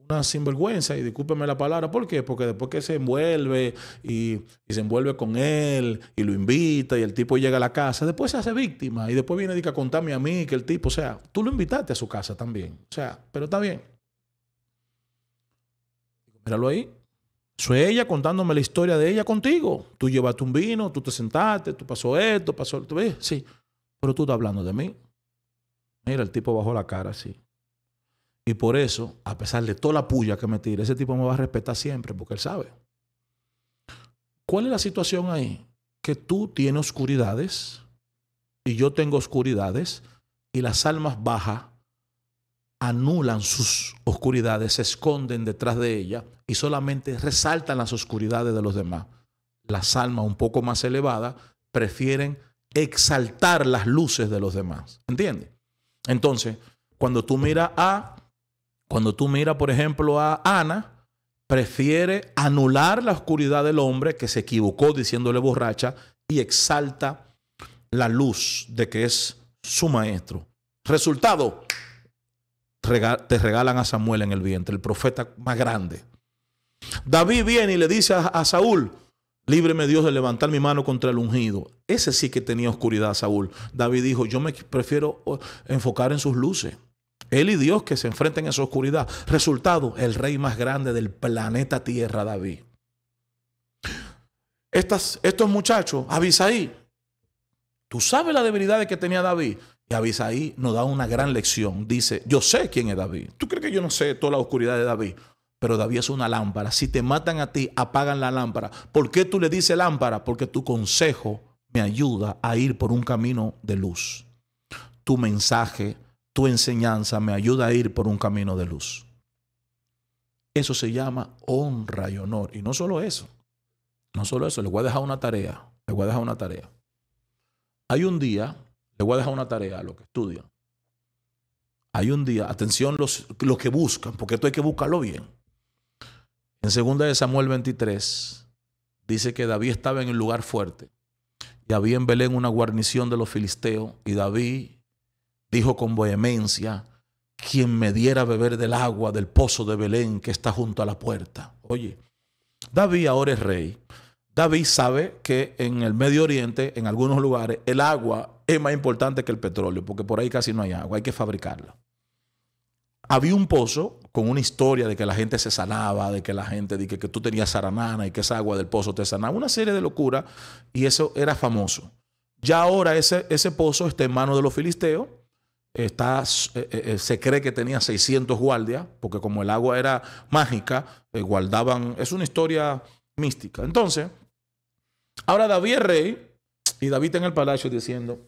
una sinvergüenza, y discúlpeme la palabra, ¿por qué? Porque después que se envuelve y, se envuelve con él y lo invita y el tipo llega a la casa, después se hace víctima y después viene y dice, contame a mí que el tipo, o sea, tú lo invitaste a su casa también, o sea, pero está bien. Míralo ahí. soy ella contándome la historia de ella contigo. Tú llevaste un vino, tú te sentaste, tú pasó esto, pasó, tú ves, sí. Pero tú estás hablando de mí. Mira, el tipo bajó la cara así. Y por eso, a pesar de toda la puya que me tire, ese tipo me va a respetar siempre porque él sabe. ¿Cuál es la situación ahí? Que tú tienes oscuridades y yo tengo oscuridades y las almas bajas anulan sus oscuridades, se esconden detrás de ellas y solamente resaltan las oscuridades de los demás. Las almas un poco más elevadas prefieren exaltar las luces de los demás. ¿Entiendes? Entonces, cuando tú miras a cuando tú miras, por ejemplo, a Ana, prefiere anular la oscuridad del hombre que se equivocó diciéndole borracha y exalta la luz de que es su maestro. Resultado, te regalan a Samuel en el vientre, el profeta más grande. David viene y le dice a, Saúl, líbreme Dios de levantar mi mano contra el ungido. Ese sí que tenía oscuridad, Saúl. David dijo, yo me prefiero oh, enfocar en sus luces. Él y Dios que se enfrenten en su oscuridad. Resultado, el rey más grande del planeta Tierra, David. Estas, estos muchachos, Abisaí, tú sabes la debilidad que tenía David. Y Abisaí nos da una gran lección. Dice, yo sé quién es David. ¿Tú crees que yo no sé toda la oscuridad de David? Pero David es una lámpara. Si te matan a ti, apagan la lámpara. ¿Por qué tú le dices lámpara? Porque tu consejo me ayuda a ir por un camino de luz. Tu mensaje tu enseñanza me ayuda a ir por un camino de luz. Eso se llama honra y honor. Y no solo eso, no solo eso, le voy a dejar una tarea, le voy a dejar una tarea. Hay un día, le voy a dejar una tarea a los que estudian. Hay un día, atención los, que buscan, porque esto hay que buscarlo bien. En 2 de Samuel 23 dice que David estaba en el lugar fuerte y había en Belén una guarnición de los filisteos y David Dijo con vehemencia, quien me diera a beber del agua del pozo de Belén que está junto a la puerta. Oye, David ahora es rey. David sabe que en el Medio Oriente, en algunos lugares, el agua es más importante que el petróleo, porque por ahí casi no hay agua, hay que fabricarla. Había un pozo con una historia de que la gente se sanaba, de que la gente de que, tú tenías saranana y que esa agua del pozo te sanaba, una serie de locuras, y eso era famoso. Ya ahora ese, ese pozo está en manos de los filisteos, Está, eh, eh, eh, se cree que tenía 600 guardias, porque como el agua era mágica, guardaban. Es una historia mística. Entonces, ahora David es rey, y David está en el palacio diciendo: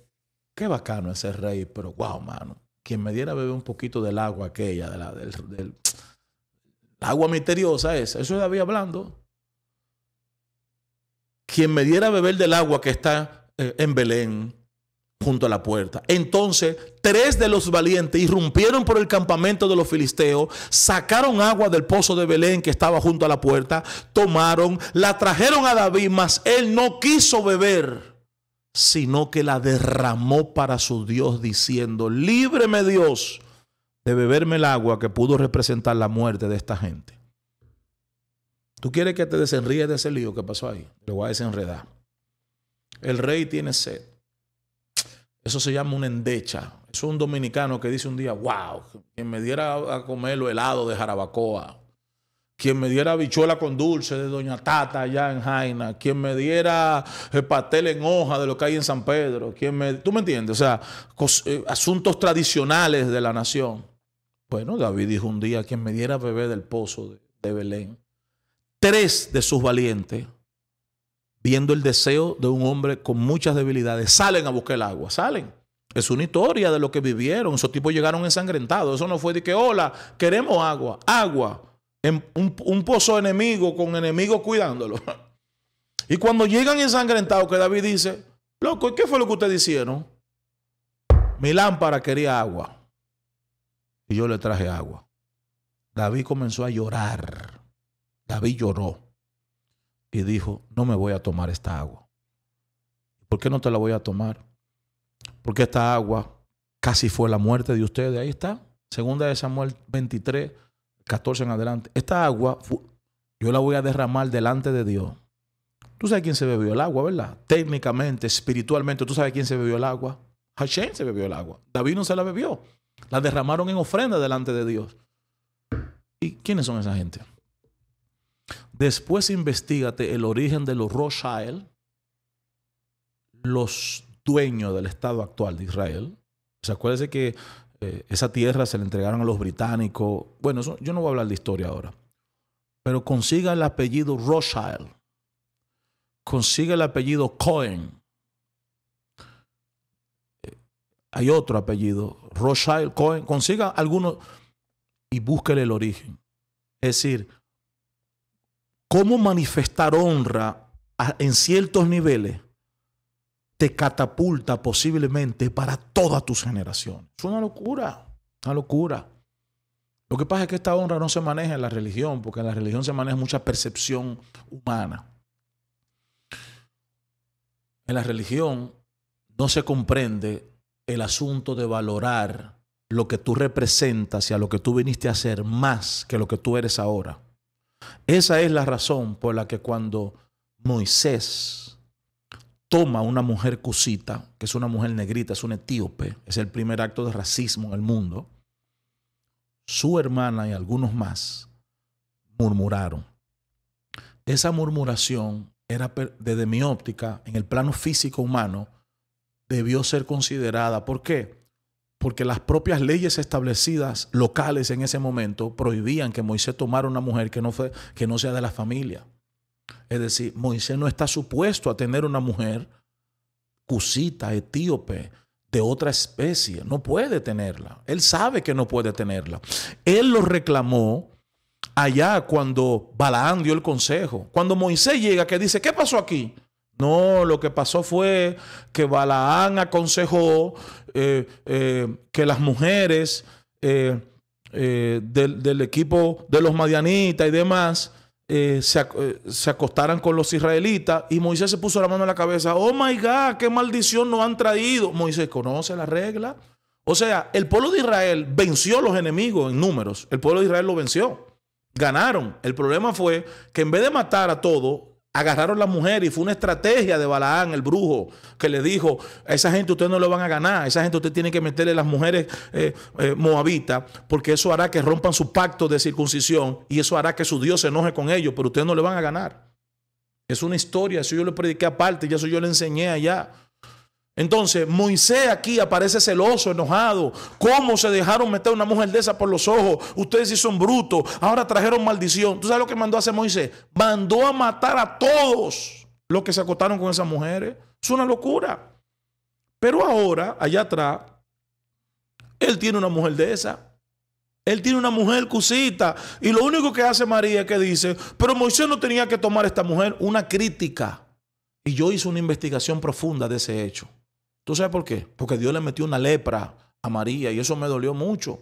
Qué bacano ese rey, pero wow, mano. Quien me diera a beber un poquito del agua aquella, de la, del, agua misteriosa es Eso es David hablando. Quien me diera a beber del agua que está en Belén junto a la puerta. Entonces, tres de los valientes irrumpieron por el campamento de los filisteos, sacaron agua del pozo de Belén que estaba junto a la puerta, tomaron, la trajeron a David, mas él no quiso beber, sino que la derramó para su Dios diciendo, líbreme Dios de beberme el agua que pudo representar la muerte de esta gente. ¿Tú quieres que te desenríes de ese lío que pasó ahí? Lo voy a desenredar. El rey tiene sed eso se llama una endecha. es un dominicano que dice un día, wow, quien me diera a comer lo helado de Jarabacoa, quien me diera bichuela con dulce de Doña Tata allá en Jaina, quien me diera el eh, pastel en hoja de lo que hay en San Pedro, quien me, tú me entiendes, o sea, eh, asuntos tradicionales de la nación. Bueno, David dijo un día, quien me diera bebé del pozo de Belén. Tres de sus valientes viendo el deseo de un hombre con muchas debilidades, salen a buscar el agua, salen. Es una historia de lo que vivieron. Esos tipos llegaron ensangrentados. Eso no fue de que, hola, queremos agua, agua. En un, un pozo enemigo con enemigos cuidándolo. [LAUGHS] Y cuando llegan ensangrentados, que David dice, loco, ¿qué fue lo que ustedes hicieron? Mi lámpara quería agua. Y yo le traje agua. David comenzó a llorar. David lloró y dijo, no me voy a tomar esta agua. ¿Por qué no te la voy a tomar? Porque esta agua casi fue la muerte de ustedes. Ahí está, segunda de Samuel 23, 14 en adelante. Esta agua yo la voy a derramar delante de Dios. Tú sabes quién se bebió el agua, ¿verdad? Técnicamente, espiritualmente, tú sabes quién se bebió el agua. Hashem se bebió el agua. David no se la bebió. La derramaron en ofrenda delante de Dios. ¿Y quiénes son esa gente? Después investigate el origen de los Rothschild, los dueños del Estado actual de Israel. ¿Se que eh, esa tierra se le entregaron a los británicos. Bueno, yo no voy a hablar de historia ahora. Pero consiga el apellido Rothschild. Consiga el apellido Cohen. Eh, hay otro apellido, Rothschild, Cohen. Consiga alguno y búsquele el origen. Es decir, cómo manifestar honra en ciertos niveles te catapulta posiblemente para toda tu generación? Es una locura, una locura. Lo que pasa es que esta honra no se maneja en la religión, porque en la religión se maneja mucha percepción humana. En la religión no se comprende el asunto de valorar lo que tú representas y a lo que tú viniste a ser más que lo que tú eres ahora. Esa es la razón por la que cuando Moisés toma una mujer cusita, que es una mujer negrita, es un etíope, es el primer acto de racismo en el mundo, su hermana y algunos más murmuraron. Esa murmuración era, desde mi óptica, en el plano físico humano, debió ser considerada. ¿Por qué? porque las propias leyes establecidas locales en ese momento prohibían que Moisés tomara una mujer que no, fue, que no sea de la familia. Es decir, Moisés no está supuesto a tener una mujer cusita, etíope, de otra especie. No puede tenerla. Él sabe que no puede tenerla. Él lo reclamó allá cuando Balaam dio el consejo. Cuando Moisés llega, que dice, ¿qué pasó aquí? No, lo que pasó fue que Balaán aconsejó eh, eh, que las mujeres eh, del, equipo de los madianitas y demás se, se, acostaran con los israelitas y Moisés se puso la mano en la cabeza, oh my God, qué maldición nos han traído. Moisés conoce la regla. O sea, el pueblo de Israel venció a los enemigos en números, el pueblo de Israel lo venció, ganaron. El problema fue que en vez de matar a todos, agarraron la mujer y fue una estrategia de Balaán, el brujo, que le dijo, a esa gente ustedes no lo van a ganar, a esa gente usted tiene que meterle las mujeres eh, eh, moabitas, porque eso hará que rompan su pacto de circuncisión y eso hará que su Dios se enoje con ellos, pero ustedes no le van a ganar. Es una historia, eso yo lo prediqué aparte, ya eso yo le enseñé allá. Entonces, Moisés aquí aparece celoso, enojado. ¿Cómo se dejaron meter una mujer de esa por los ojos? Ustedes sí son brutos. Ahora trajeron maldición. ¿Tú sabes lo que mandó a hacer Moisés? Mandó a matar a todos los que se acostaron con esas mujeres. Es una locura. Pero ahora, allá atrás, él tiene una mujer de esa. Él tiene una mujer cusita. Y lo único que hace María es que dice, pero Moisés no tenía que tomar a esta mujer. Una crítica. Y yo hice una investigación profunda de ese hecho. ¿Tú sabes por qué? Porque Dios le metió una lepra a María y eso me dolió mucho.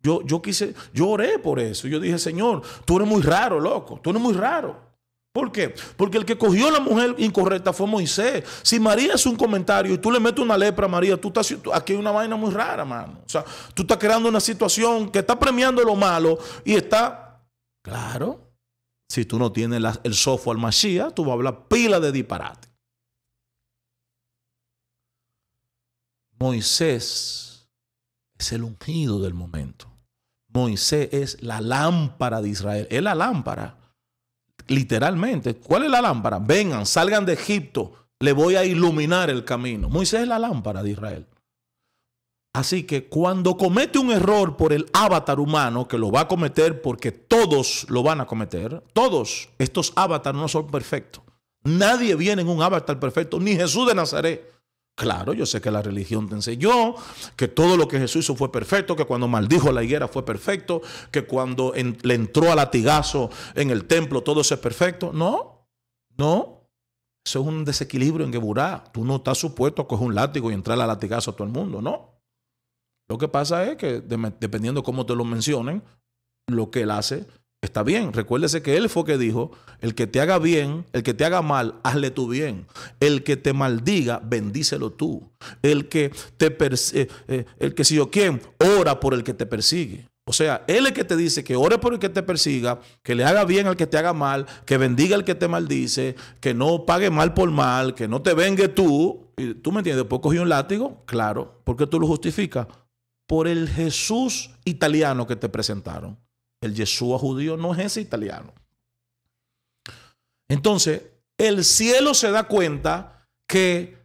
Yo, yo quise, lloré oré por eso. Yo dije, Señor, tú eres muy raro, loco. Tú eres muy raro. ¿Por qué? Porque el que cogió a la mujer incorrecta fue Moisés. Si María es un comentario y tú le metes una lepra a María, tú estás, aquí hay una vaina muy rara, mano. O sea, tú estás creando una situación que está premiando lo malo y está, claro, si tú no tienes el software al tú vas a hablar pila de disparate. Moisés es el ungido del momento. Moisés es la lámpara de Israel. Es la lámpara. Literalmente. ¿Cuál es la lámpara? Vengan, salgan de Egipto. Le voy a iluminar el camino. Moisés es la lámpara de Israel. Así que cuando comete un error por el avatar humano, que lo va a cometer porque todos lo van a cometer, todos estos avatars no son perfectos. Nadie viene en un avatar perfecto, ni Jesús de Nazaret. Claro, yo sé que la religión te enseñó, que todo lo que Jesús hizo fue perfecto, que cuando maldijo la higuera fue perfecto, que cuando le entró a latigazo en el templo todo es perfecto. No, no. Eso es un desequilibrio en Geburá. Tú no estás supuesto a coger un látigo y entrar a latigazo a todo el mundo, no. Lo que pasa es que de, dependiendo cómo te lo mencionen, lo que él hace Está bien, recuérdese que él fue que dijo, el que te haga bien, el que te haga mal, hazle tu bien. El que te maldiga, bendícelo tú. El que te persigue, el que si yo quién, ora por el que te persigue. O sea, él es el que te dice que ore por el que te persiga, que le haga bien al que te haga mal, que bendiga al que te maldice, que no pague mal por mal, que no te vengue tú. ¿Tú me entiendes? Después cogí un látigo, claro, porque tú lo justificas por el Jesús italiano que te presentaron. El Yeshua judío no es ese italiano. Entonces, el cielo se da cuenta que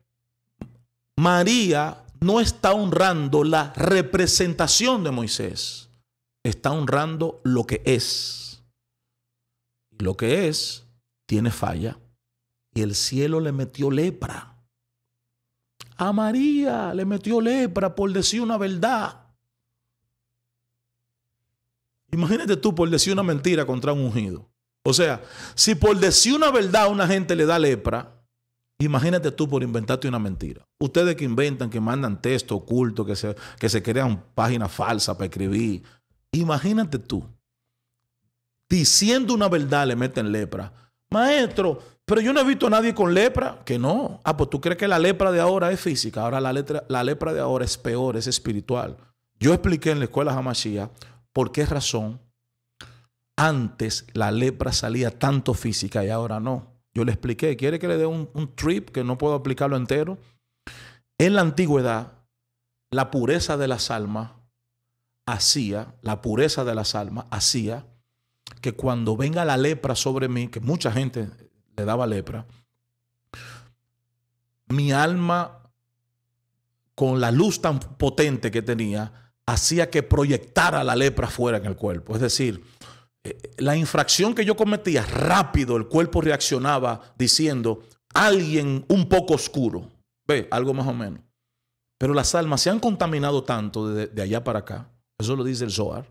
María no está honrando la representación de Moisés, está honrando lo que es. Lo que es tiene falla y el cielo le metió lepra. A María le metió lepra por decir una verdad. Imagínate tú por decir una mentira contra un ungido. O sea, si por decir una verdad a una gente le da lepra, imagínate tú por inventarte una mentira. Ustedes que inventan, que mandan texto oculto, que se, que se crean páginas falsas para escribir. Imagínate tú, diciendo una verdad le meten lepra. Maestro, pero yo no he visto a nadie con lepra. Que no. Ah, pues tú crees que la lepra de ahora es física. Ahora la, letra, la lepra de ahora es peor, es espiritual. Yo expliqué en la escuela jamashía. ¿Por qué razón antes la lepra salía tanto física y ahora no? Yo le expliqué, ¿quiere que le dé un, trip que no puedo aplicarlo entero? En la antigüedad, la pureza de las almas hacía, la pureza de las almas hacía que cuando venga la lepra sobre mí, que mucha gente le daba lepra, mi alma, con la luz tan potente que tenía, hacía que proyectara la lepra fuera en el cuerpo. Es decir, eh, la infracción que yo cometía, rápido el cuerpo reaccionaba diciendo, alguien un poco oscuro, ve, algo más o menos. Pero las almas se han contaminado tanto de, de allá para acá, eso lo dice el Zohar,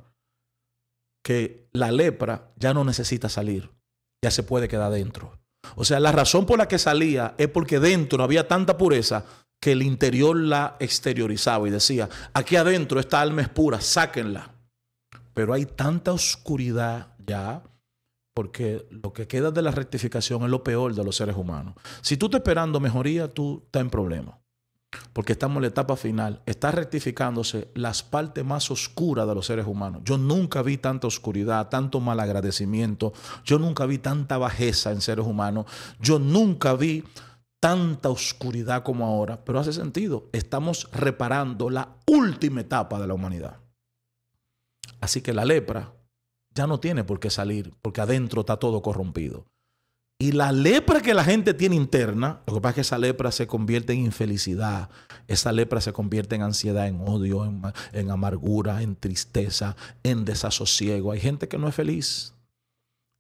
que la lepra ya no necesita salir, ya se puede quedar dentro. O sea, la razón por la que salía es porque dentro había tanta pureza que el interior la exteriorizaba y decía, aquí adentro esta alma es pura, sáquenla. Pero hay tanta oscuridad ya, porque lo que queda de la rectificación es lo peor de los seres humanos. Si tú estás esperando mejoría, tú estás en problema. Porque estamos en la etapa final. Está rectificándose las partes más oscuras de los seres humanos. Yo nunca vi tanta oscuridad, tanto mal agradecimiento. Yo nunca vi tanta bajeza en seres humanos. Yo nunca vi tanta oscuridad como ahora, pero hace sentido. Estamos reparando la última etapa de la humanidad. Así que la lepra ya no tiene por qué salir, porque adentro está todo corrompido. Y la lepra que la gente tiene interna, lo que pasa es que esa lepra se convierte en infelicidad, esa lepra se convierte en ansiedad, en odio, en, amargura, en tristeza, en desasosiego. Hay gente que no es feliz.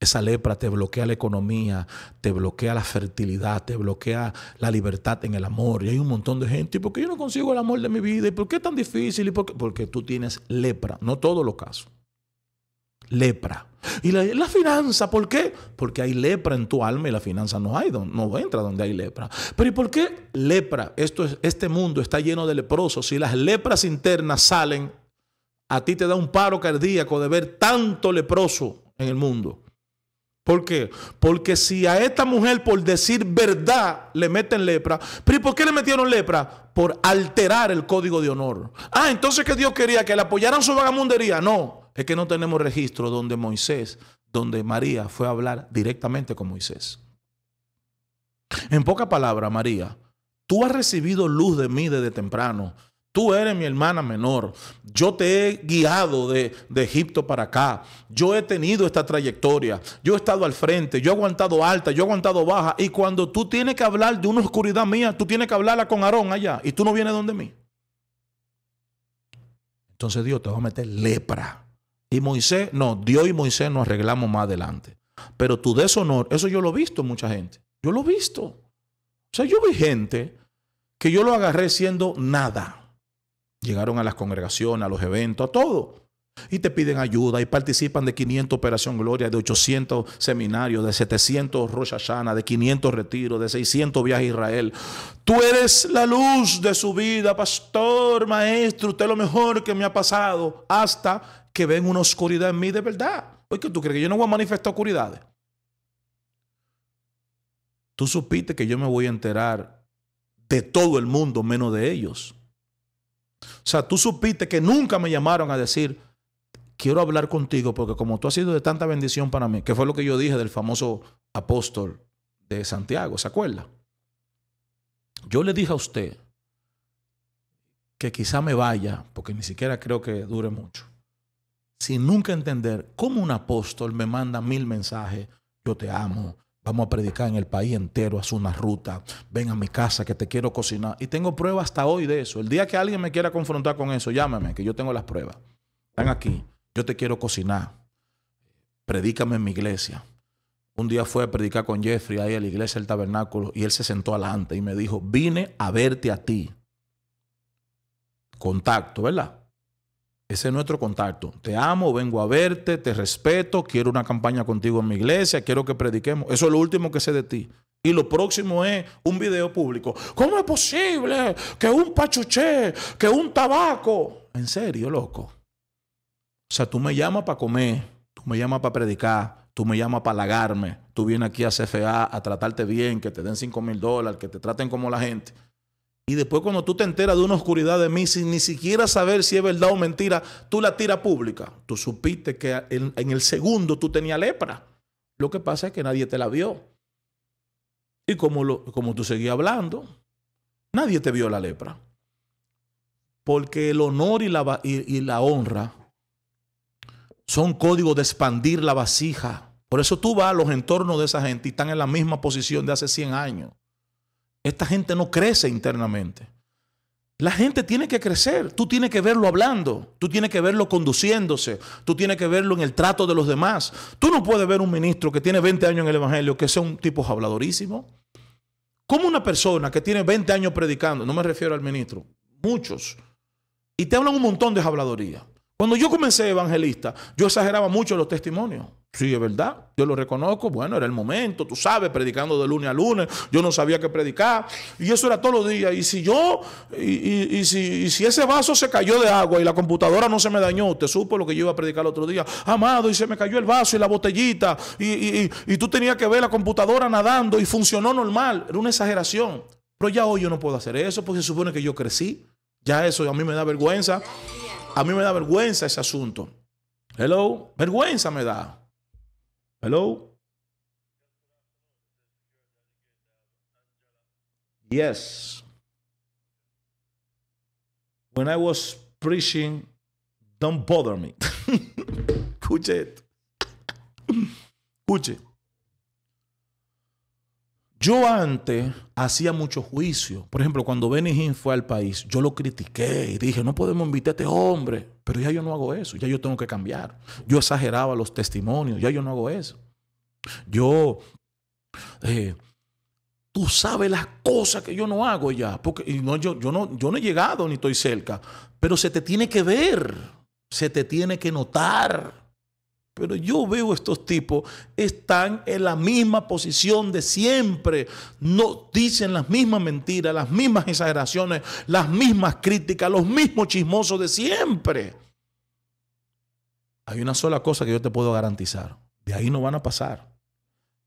Esa lepra te bloquea la economía, te bloquea la fertilidad, te bloquea la libertad en el amor. Y hay un montón de gente, ¿y por qué yo no consigo el amor de mi vida? ¿Y por qué es tan difícil? ¿Y Porque tú tienes lepra, no todos los casos. Lepra. ¿Y la, finanza? ¿Por qué? Porque hay lepra en tu alma y la finanza no hay, no entra donde hay lepra. Pero ¿y por qué lepra? Esto este mundo está lleno de leprosos. Si las lepras internas salen, a ti te da un paro cardíaco de ver tanto leproso en el mundo. ¿Por qué? Porque si a esta mujer por decir verdad le meten lepra, por qué le metieron lepra? Por alterar el código de honor. Ah, entonces que Dios quería que le apoyaran su vagamundería. No, es que no tenemos registro donde Moisés, donde María fue a hablar directamente con Moisés. En poca palabra, María, tú has recibido luz de mí desde temprano. Tú eres mi hermana menor. Yo te he guiado de, Egipto para acá. Yo he tenido esta trayectoria. Yo he estado al frente. Yo he aguantado alta. Yo he aguantado baja. Y cuando tú tienes que hablar de una oscuridad mía, tú tienes que hablarla con Aarón allá. Y tú no vienes donde mí. Entonces Dios te va a meter lepra. Y Moisés, no, Dios y Moisés nos arreglamos más adelante. Pero tu deshonor, eso yo lo he visto mucha gente. Yo lo he visto. O sea, yo vi gente que yo lo agarré siendo nada. Llegaron a las congregaciones, a los eventos, a todo. Y te piden ayuda y participan de 500 Operación Gloria, de 800 seminarios, de 700 Rosh Hashanah, de 500 retiros, de 600 viajes a Israel. Tú eres la luz de su vida, pastor, maestro. Usted es lo mejor que me ha pasado hasta que ven una oscuridad en mí de verdad. Oye, tú crees que yo no voy a manifestar oscuridades? Tú supiste que yo me voy a enterar de todo el mundo menos de ellos. O sea, tú supiste que nunca me llamaron a decir, quiero hablar contigo porque como tú has sido de tanta bendición para mí, que fue lo que yo dije del famoso apóstol de Santiago, ¿se acuerda? Yo le dije a usted que quizá me vaya, porque ni siquiera creo que dure mucho, sin nunca entender cómo un apóstol me manda mil mensajes, yo te amo, Vamos a predicar en el país entero, haz una ruta, ven a mi casa que te quiero cocinar. Y tengo pruebas hasta hoy de eso. El día que alguien me quiera confrontar con eso, llámame, que yo tengo las pruebas. Están aquí, yo te quiero cocinar. Predícame en mi iglesia. Un día fue a predicar con Jeffrey ahí a la iglesia del tabernáculo y él se sentó adelante y me dijo, vine a verte a ti. Contacto, ¿verdad? Ese es nuestro contacto. Te amo, vengo a verte, te respeto, quiero una campaña contigo en mi iglesia, quiero que prediquemos. Eso es lo último que sé de ti. Y lo próximo es un video público. ¿Cómo es posible que un pachuché, que un tabaco? En serio, loco. O sea, tú me llamas para comer, tú me llamas para predicar, tú me llamas para lagarme. tú vienes aquí a CFA a tratarte bien, que te den 5 mil dólares, que te traten como la gente. Y después cuando tú te enteras de una oscuridad de mí, sin ni siquiera saber si es verdad o mentira, tú la tiras pública. Tú supiste que en, el segundo tú tenías lepra. Lo que pasa es que nadie te la vio. Y como, lo, como tú seguías hablando, nadie te vio la lepra. Porque el honor y la, y, y la honra son códigos de expandir la vasija. Por eso tú vas a los entornos de esa gente y están en la misma posición de hace 100 años esta gente no crece internamente. La gente tiene que crecer, tú tienes que verlo hablando, tú tienes que verlo conduciéndose, tú tienes que verlo en el trato de los demás. Tú no puedes ver un ministro que tiene 20 años en el Evangelio que sea un tipo habladorísimo. Como una persona que tiene 20 años predicando, no me refiero al ministro, muchos, y te hablan un montón de habladoría. Cuando yo comencé evangelista, yo exageraba mucho los testimonios. Sí, es verdad, yo lo reconozco, bueno, era el momento, tú sabes, predicando de lunes a lunes, yo no sabía qué predicar, y eso era todos los días, y si yo, y, si, ese vaso se cayó de agua y la computadora no se me dañó, usted supo lo que yo iba a predicar el otro día, amado, y se me cayó el vaso y la botellita, y, y tú tenías que ver la computadora nadando y funcionó normal, era una exageración, pero ya hoy yo no puedo hacer eso porque se supone que yo crecí, ya eso a mí me da vergüenza, a mí me da vergüenza ese asunto, hello, vergüenza me da. Hello? Yes. When I was preaching, don't bother me. [LAUGHS] Escuche esto. Escuche. Yo antes hacía mucho juicio. Por ejemplo, cuando Benny Hinn fue al país, yo lo critiqué y dije, no podemos invitar a este hombre. Pero ya yo no hago eso, ya yo tengo que cambiar. Yo exageraba los testimonios, ya yo no hago eso. Yo, eh, tú sabes las cosas que yo no hago ya, porque no, yo, yo, no, yo no he llegado ni estoy cerca, pero se te tiene que ver, se te tiene que notar. Pero yo veo estos tipos, están en la misma posición de siempre. No dicen las mismas mentiras, las mismas exageraciones, las mismas críticas, los mismos chismosos de siempre. Hay una sola cosa que yo te puedo garantizar. De ahí no van a pasar.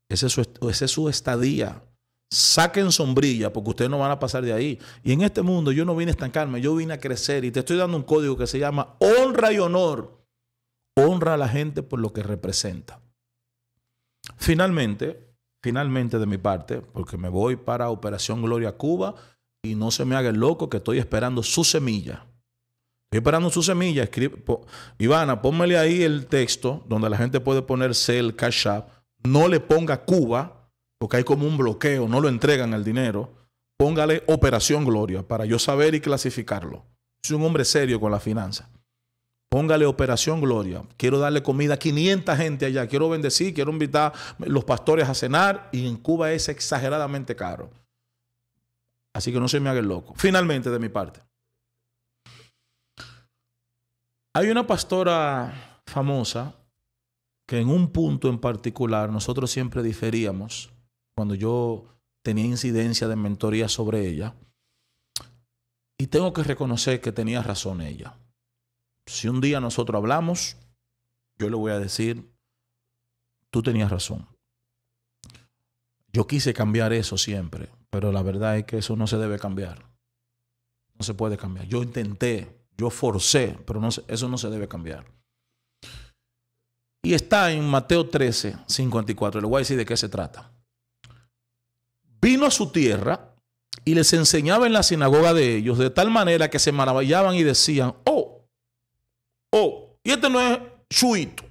Esa es su, esa es su estadía. Saquen sombrilla porque ustedes no van a pasar de ahí. Y en este mundo yo no vine a estancarme, yo vine a crecer y te estoy dando un código que se llama honra y honor. Honra a la gente por lo que representa. Finalmente, finalmente de mi parte, porque me voy para Operación Gloria Cuba y no se me haga el loco que estoy esperando su semilla. Estoy esperando su semilla. Ivana, pónmele ahí el texto donde la gente puede poner Cell, Cash up. No le ponga Cuba, porque hay como un bloqueo, no lo entregan el dinero. Póngale Operación Gloria para yo saber y clasificarlo. Soy un hombre serio con la finanza. Póngale Operación Gloria. Quiero darle comida a 500 gente allá. Quiero bendecir, quiero invitar a los pastores a cenar. Y en Cuba es exageradamente caro. Así que no se me haga el loco. Finalmente, de mi parte. Hay una pastora famosa que en un punto en particular nosotros siempre diferíamos cuando yo tenía incidencia de mentoría sobre ella. Y tengo que reconocer que tenía razón ella. Si un día nosotros hablamos, yo le voy a decir, tú tenías razón. Yo quise cambiar eso siempre, pero la verdad es que eso no se debe cambiar. No se puede cambiar. Yo intenté, yo forcé, pero no, eso no se debe cambiar. Y está en Mateo 13, 54. Le voy a decir de qué se trata. Vino a su tierra y les enseñaba en la sinagoga de ellos, de tal manera que se maravillaban y decían, oh, Oh, y este no es Chuito.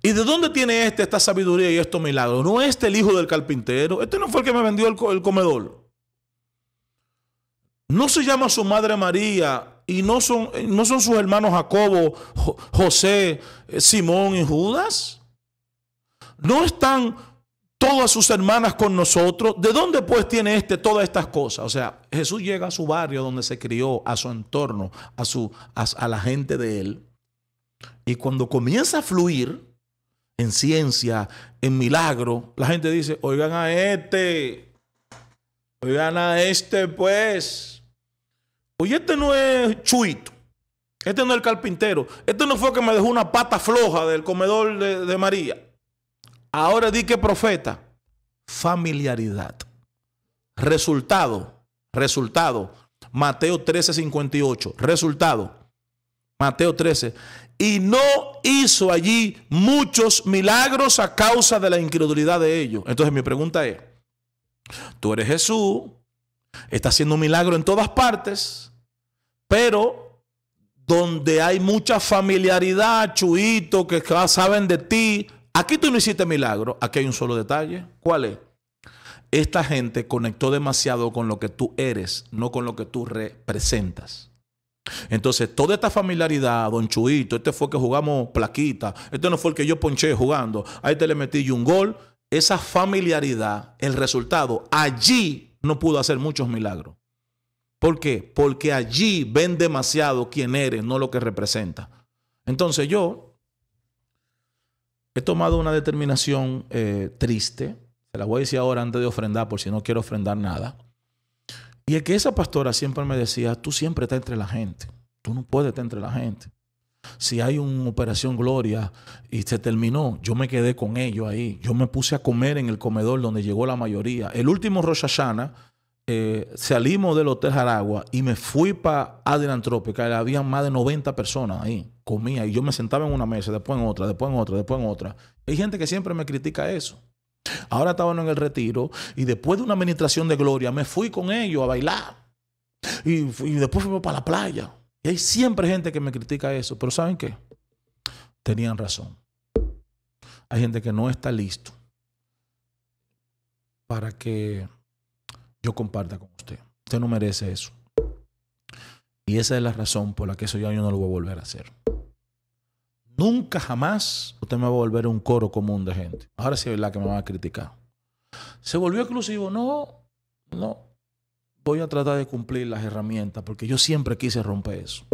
¿Y de dónde tiene este esta sabiduría y estos milagros? ¿No es este el hijo del carpintero? Este no fue el que me vendió el, comedor. No se llama su madre María y no son, eh, no son sus hermanos Jacobo, José, eh, Simón y Judas. No están todas sus hermanas con nosotros. ¿De dónde pues tiene este todas estas cosas? O sea, Jesús llega a su barrio donde se crió, a su entorno, a, su, a, la gente de él. Y cuando comienza a fluir en ciencia, en milagro, la gente dice, oigan a este, oigan a este pues. Oye, este no es chuito, este no es el carpintero, este no fue que me dejó una pata floja del comedor de María. Ahora di que profeta, familiaridad. Resultado, resultado. Mateo 13, Resultado. Mateo 13. Y no hizo allí muchos milagros a causa de la incredulidad de ellos. Entonces mi pregunta es, tú eres Jesús, está haciendo un milagro en todas partes, pero donde hay mucha familiaridad, chuito, que saben de ti, Aquí tú no hiciste milagro, aquí hay un solo detalle. ¿Cuál es? Esta gente conectó demasiado con lo que tú eres, no con lo que tú representas. Entonces, toda esta familiaridad, don Chuito, este fue que jugamos plaquita, este no fue el que yo ponché jugando, ahí te este le metí un gol, esa familiaridad, el resultado, allí no pudo hacer muchos milagros. ¿Por qué? Porque allí ven demasiado quién eres, no lo que representa. Entonces yo He tomado una determinación eh, triste, se la voy a decir ahora antes de ofrendar, por si no quiero ofrendar nada. Y es que esa pastora siempre me decía, tú siempre estás entre la gente, tú no puedes estar entre la gente. Si hay una operación Gloria y se terminó, yo me quedé con ellos ahí. Yo me puse a comer en el comedor donde llegó la mayoría. El último Rosh eh, salimos del Hotel Jaragua y me fui para Adelantrópica. Y había más de 90 personas ahí. Comía y yo me sentaba en una mesa, después en otra, después en otra, después en otra. Hay gente que siempre me critica eso. Ahora estaban en el retiro y después de una administración de gloria me fui con ellos a bailar. Y, y después fuimos para la playa. Y hay siempre gente que me critica eso. Pero ¿saben qué? Tenían razón. Hay gente que no está listo para que yo comparta con usted. Usted no merece eso. Y esa es la razón por la que eso ya yo no lo voy a volver a hacer. Nunca jamás usted me va a volver un coro común de gente. Ahora sí es verdad que me van a criticar. ¿Se volvió exclusivo? No, no. Voy a tratar de cumplir las herramientas porque yo siempre quise romper eso.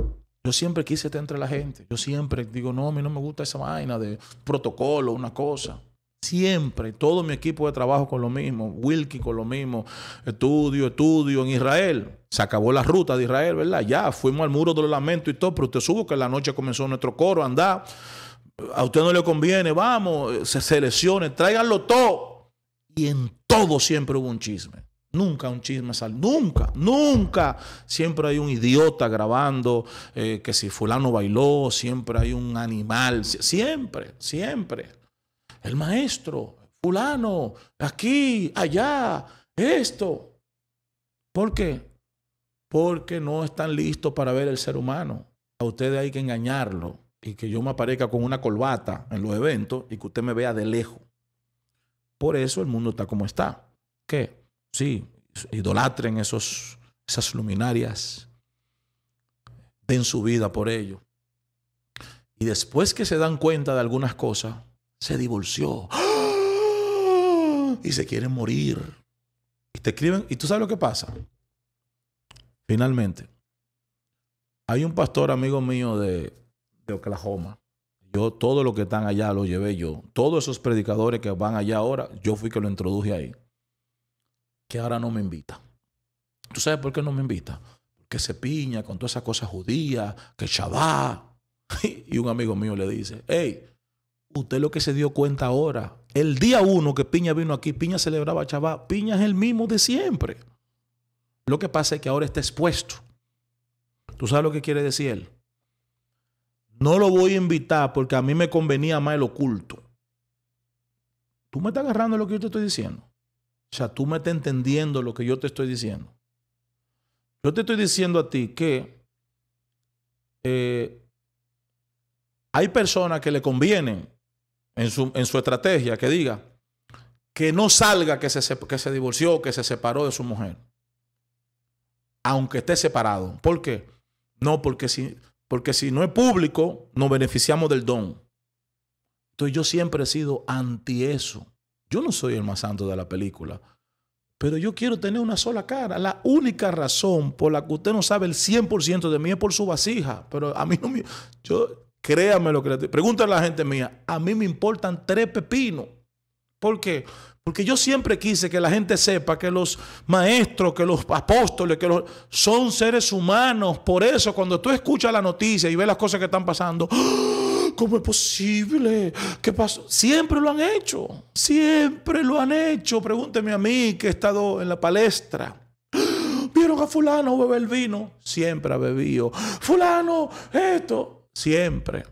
Yo siempre quise estar entre la gente. Yo siempre digo, no, a mí no me gusta esa vaina de protocolo, una cosa. Siempre, todo mi equipo de trabajo con lo mismo, Wilkie con lo mismo, estudio, estudio en Israel. Se acabó la ruta de Israel, ¿verdad? Ya fuimos al muro de los lamentos y todo, pero usted supo que en la noche comenzó nuestro coro, anda, a usted no le conviene, vamos, se seleccione, tráiganlo todo. Y en todo siempre hubo un chisme. Nunca un chisme sal, nunca, nunca. Siempre hay un idiota grabando eh, que si fulano bailó, siempre hay un animal, siempre, siempre el maestro, fulano, aquí, allá, esto. ¿Por qué? Porque no están listos para ver el ser humano. A ustedes hay que engañarlo y que yo me aparezca con una colbata en los eventos y que usted me vea de lejos. Por eso el mundo está como está. ¿Qué? Sí, idolatren esos, esas luminarias, den su vida por ello. Y después que se dan cuenta de algunas cosas, se divorció y se quiere morir. Y te escriben, y tú sabes lo que pasa. Finalmente, hay un pastor amigo mío de, Oklahoma. Yo, todo lo que están allá lo llevé yo. Todos esos predicadores que van allá ahora, yo fui que lo introduje ahí. Que ahora no me invita. ¿Tú sabes por qué no me invita? Porque se piña con todas esas cosas judías, que Shabbat. [LAUGHS] Y un amigo mío le dice, hey, Usted lo que se dio cuenta ahora, el día uno que Piña vino aquí, Piña celebraba chava. Piña es el mismo de siempre. Lo que pasa es que ahora está expuesto. ¿Tú sabes lo que quiere decir él? No lo voy a invitar porque a mí me convenía más el oculto. Tú me estás agarrando lo que yo te estoy diciendo. O sea, tú me estás entendiendo lo que yo te estoy diciendo. Yo te estoy diciendo a ti que eh, hay personas que le convienen en su, estrategia que diga que no salga que se, que se divorció, que se separó de su mujer, aunque esté separado. ¿Por qué? No, porque si, porque si no es público, nos beneficiamos del don. Entonces yo siempre he sido anti eso. Yo no soy el más santo de la película, pero yo quiero tener una sola cara. La única razón por la que usted no sabe el 100% de mí es por su vasija, pero a mí no me... Yo, Créame lo que le digo. Pregúntale a la gente mía. A mí me importan tres pepinos. ¿Por qué? Porque yo siempre quise que la gente sepa que los maestros, que los apóstoles, que los, son seres humanos. Por eso, cuando tú escuchas la noticia y ves las cosas que están pasando, ¡Ah! ¿cómo es posible? ¿Qué pasó? Siempre lo han hecho. Siempre lo han hecho. Pregúnteme a mí que he estado en la palestra. ¡Ah! ¿Vieron a fulano beber vino? Siempre ha bebido. Fulano, esto siempre.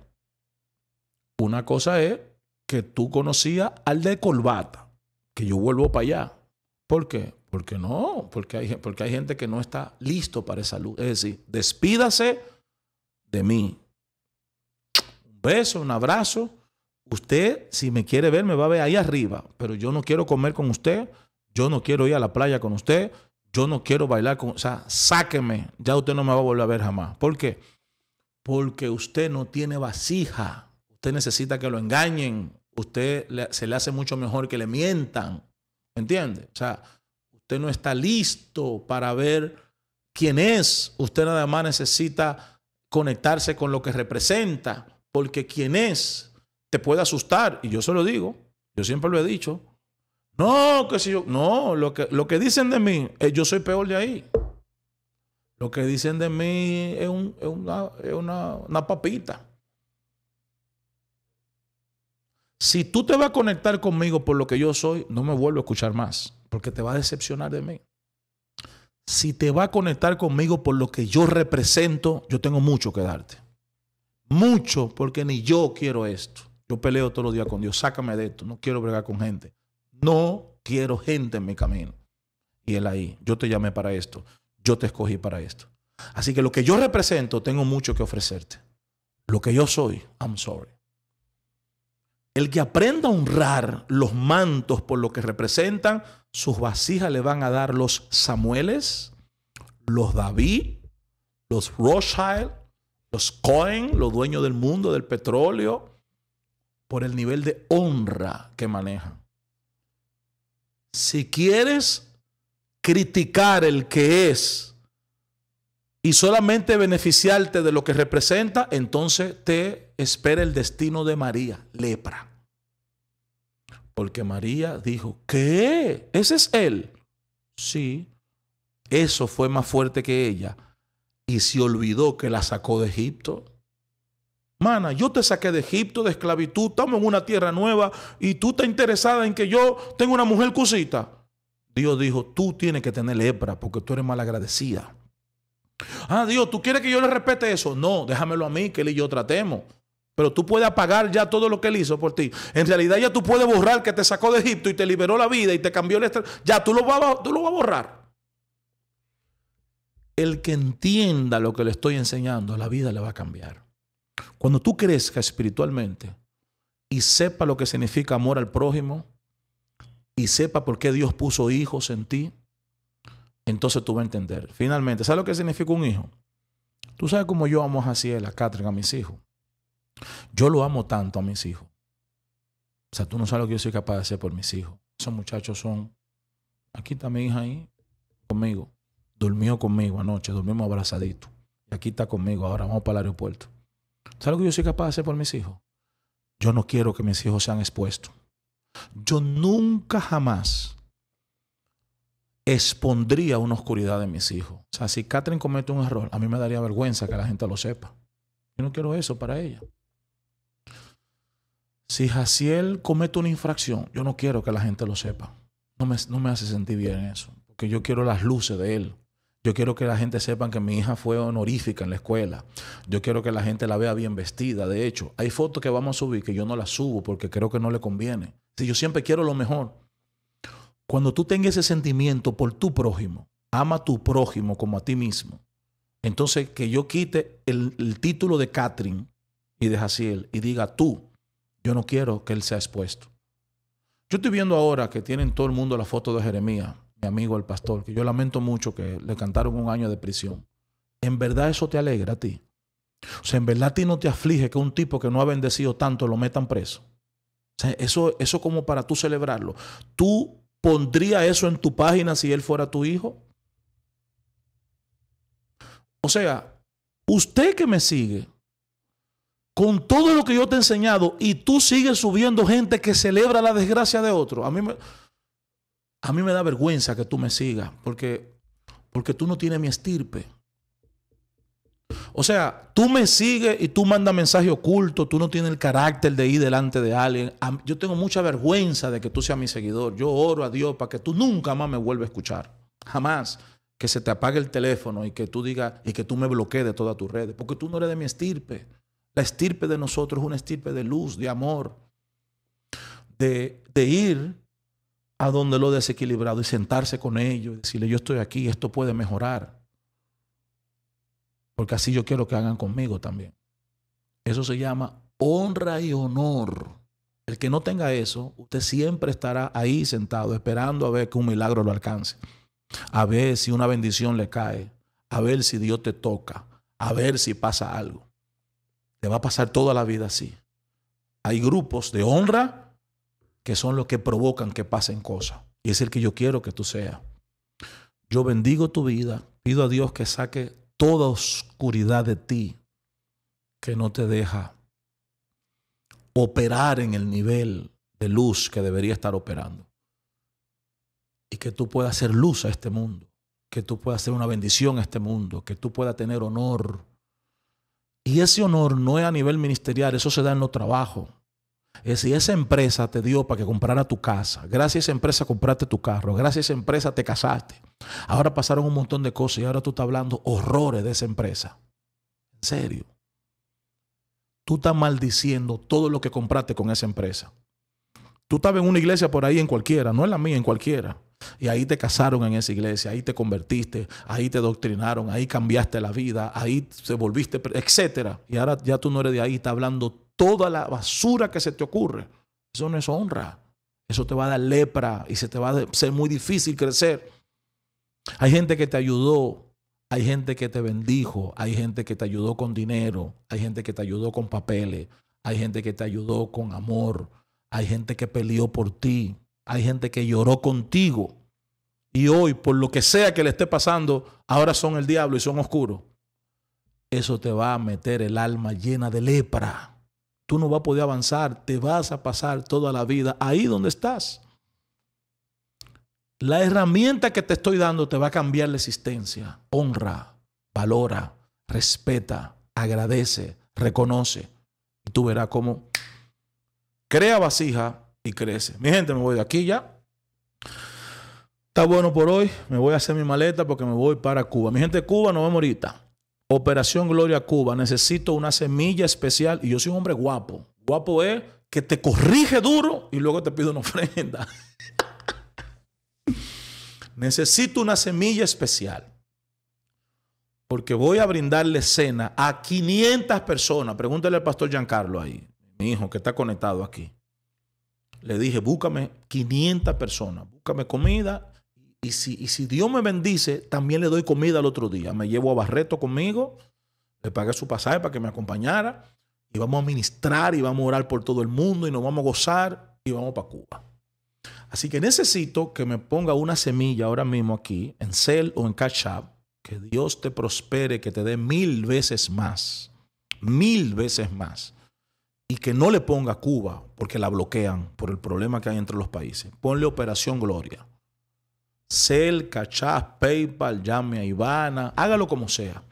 Una cosa es que tú conocías al de colbata que yo vuelvo para allá. ¿Por qué? Porque no, porque hay, porque hay gente que no está listo para esa luz. Es decir, despídase de mí. Un beso, un abrazo. Usted, si me quiere ver, me va a ver ahí arriba, pero yo no quiero comer con usted, yo no quiero ir a la playa con usted, yo no quiero bailar con... O sea, sáqueme, ya usted no me va a volver a ver jamás. ¿Por qué? porque usted no tiene vasija, usted necesita que lo engañen, usted se le hace mucho mejor que le mientan, ¿entiende? O sea, usted no está listo para ver quién es, usted nada más necesita conectarse con lo que representa, porque quién es te puede asustar, y yo se lo digo, yo siempre lo he dicho, no, que si yo, no, lo que, lo que dicen de mí, eh, yo soy peor de ahí. Lo que dicen de mí es, una, una papita. Si tú te vas a conectar conmigo por lo que yo soy, no me vuelvo a escuchar más, porque te va a decepcionar de mí. Si te vas a conectar conmigo por lo que yo represento, yo tengo mucho que darte. Mucho, porque ni yo quiero esto. Yo peleo todos los días con Dios, sácame de esto, no quiero bregar con gente. No quiero gente en mi camino. Y él ahí, yo te llamé para esto yo te escogí para esto. Así que lo que yo represento, tengo mucho que ofrecerte. Lo que yo soy, I'm sorry. El que aprenda a honrar los mantos por lo que representan, sus vasijas le van a dar los Samueles, los David, los Rothschild, los Cohen, los dueños del mundo, del petróleo, por el nivel de honra que manejan. Si quieres criticar el que es y solamente beneficiarte de lo que representa, entonces te espera el destino de María, lepra. Porque María dijo, ¿qué? ¿Ese es él? Sí, eso fue más fuerte que ella. Y se olvidó que la sacó de Egipto. Mana, yo te saqué de Egipto, de esclavitud, estamos en una tierra nueva y tú estás interesada en que yo tenga una mujer cosita. Dios dijo, tú tienes que tener lepra porque tú eres malagradecida. Ah, Dios, ¿tú quieres que yo le respete eso? No, déjamelo a mí, que él y yo tratemos. Pero tú puedes apagar ya todo lo que él hizo por ti. En realidad ya tú puedes borrar que te sacó de Egipto y te liberó la vida y te cambió el estrés. Ya tú lo, vas, lo vas a borrar. El que entienda lo que le estoy enseñando, la vida le va a cambiar. Cuando tú crezcas espiritualmente y sepa lo que significa amor al prójimo, y sepa por qué Dios puso hijos en ti, entonces tú vas a entender. Finalmente, ¿sabes lo que significa un hijo? Tú sabes cómo yo amo a Jaciel, a Catherine, a mis hijos. Yo lo amo tanto a mis hijos. O sea, tú no sabes lo que yo soy capaz de hacer por mis hijos. Esos muchachos son. Aquí está mi hija ahí, conmigo. Durmió conmigo anoche, dormimos abrazaditos. Y aquí está conmigo, ahora vamos para el aeropuerto. ¿Sabes lo que yo soy capaz de hacer por mis hijos? Yo no quiero que mis hijos sean expuestos. Yo nunca jamás expondría una oscuridad de mis hijos. O sea, si Catherine comete un error, a mí me daría vergüenza que la gente lo sepa. Yo no quiero eso para ella. Si Jaciel comete una infracción, yo no quiero que la gente lo sepa. No me, no me hace sentir bien eso, porque yo quiero las luces de él. Yo quiero que la gente sepa que mi hija fue honorífica en la escuela. Yo quiero que la gente la vea bien vestida. De hecho, hay fotos que vamos a subir que yo no las subo porque creo que no le conviene. Si yo siempre quiero lo mejor. Cuando tú tengas ese sentimiento por tu prójimo, ama a tu prójimo como a ti mismo. Entonces, que yo quite el, título de Catherine y de Jaciel y diga tú, yo no quiero que él sea expuesto. Yo estoy viendo ahora que tienen todo el mundo la foto de Jeremías mi amigo el pastor, que yo lamento mucho que le cantaron un año de prisión. ¿En verdad eso te alegra a ti? O sea, en verdad a ti no te aflige que un tipo que no ha bendecido tanto lo metan preso. O sea, eso, eso como para tú celebrarlo. ¿Tú pondrías eso en tu página si él fuera tu hijo? O sea, usted que me sigue, con todo lo que yo te he enseñado y tú sigues subiendo gente que celebra la desgracia de otro. A mí me, a mí me da vergüenza que tú me sigas porque, porque tú no tienes mi estirpe. O sea, tú me sigues y tú mandas mensaje oculto, tú no tienes el carácter de ir delante de alguien. Yo tengo mucha vergüenza de que tú seas mi seguidor. Yo oro a Dios para que tú nunca más me vuelvas a escuchar. Jamás que se te apague el teléfono y que tú digas y que tú me bloquees de todas tus redes, porque tú no eres de mi estirpe. La estirpe de nosotros es una estirpe de luz, de amor, de ir a donde lo desequilibrado y sentarse con ellos, y decirle yo estoy aquí, esto puede mejorar. Porque así yo quiero que hagan conmigo también. Eso se llama honra y honor. El que no tenga eso, usted siempre estará ahí sentado esperando a ver que un milagro lo alcance, a ver si una bendición le cae, a ver si Dios te toca, a ver si pasa algo. Te va a pasar toda la vida así. Hay grupos de honra que son los que provocan que pasen cosas. Y es el que yo quiero que tú seas. Yo bendigo tu vida, pido a Dios que saque toda oscuridad de ti que no te deja operar en el nivel de luz que debería estar operando. Y que tú puedas hacer luz a este mundo, que tú puedas hacer una bendición a este mundo, que tú puedas tener honor. Y ese honor no es a nivel ministerial, eso se da en los trabajos. Es eh, si esa empresa te dio para que comprara tu casa, gracias a esa empresa compraste tu carro, gracias a esa empresa te casaste. Ahora pasaron un montón de cosas y ahora tú estás hablando horrores de esa empresa. En serio. Tú estás maldiciendo todo lo que compraste con esa empresa. Tú estabas en una iglesia por ahí, en cualquiera, no en la mía, en cualquiera. Y ahí te casaron en esa iglesia, ahí te convertiste, ahí te doctrinaron, ahí cambiaste la vida, ahí se volviste, etc. Y ahora ya tú no eres de ahí, está hablando toda la basura que se te ocurre. Eso no es honra. Eso te va a dar lepra y se te va a ser muy difícil crecer. Hay gente que te ayudó, hay gente que te bendijo, hay gente que te ayudó con dinero, hay gente que te ayudó con papeles, hay gente que te ayudó con amor, hay gente que peleó por ti, hay gente que lloró contigo. Y hoy, por lo que sea que le esté pasando, ahora son el diablo y son oscuros. Eso te va a meter el alma llena de lepra. Tú no vas a poder avanzar. Te vas a pasar toda la vida ahí donde estás. La herramienta que te estoy dando te va a cambiar la existencia. Honra, valora, respeta, agradece, reconoce. Y tú verás cómo crea vasija y crece. Mi gente, me voy de aquí ya. Está bueno por hoy. Me voy a hacer mi maleta porque me voy para Cuba. Mi gente de Cuba, nos vemos ahorita. Operación Gloria Cuba. Necesito una semilla especial. Y yo soy un hombre guapo. Guapo es que te corrige duro y luego te pido una [LAUGHS] ofrenda. Necesito una semilla especial. Porque voy a brindarle cena a 500 personas. Pregúntale al pastor Giancarlo ahí, mi hijo que está conectado aquí le dije, búscame 500 personas, búscame comida. Y si, si Dios me bendice, también le doy comida al otro día. Me llevo a Barreto conmigo, le pagué su pasaje para que me acompañara. Y vamos a ministrar y vamos a orar por todo el mundo y nos vamos a gozar y vamos para Cuba. Así que necesito que me ponga una semilla ahora mismo aquí, en Cell o en Cash que Dios te prospere, que te dé mil veces más, mil veces más y que no le ponga Cuba porque la bloquean por el problema que hay entre los países. Ponle Operación Gloria. Cel, cachas PayPal, llame a Ivana, hágalo como sea.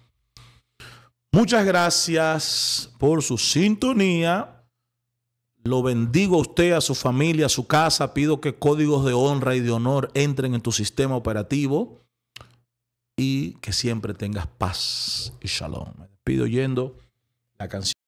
Muchas gracias por su sintonía. Lo bendigo a usted, a su familia, a su casa. Pido que códigos de honra y de honor entren en tu sistema operativo y que siempre tengas paz y shalom. Me despido yendo la canción.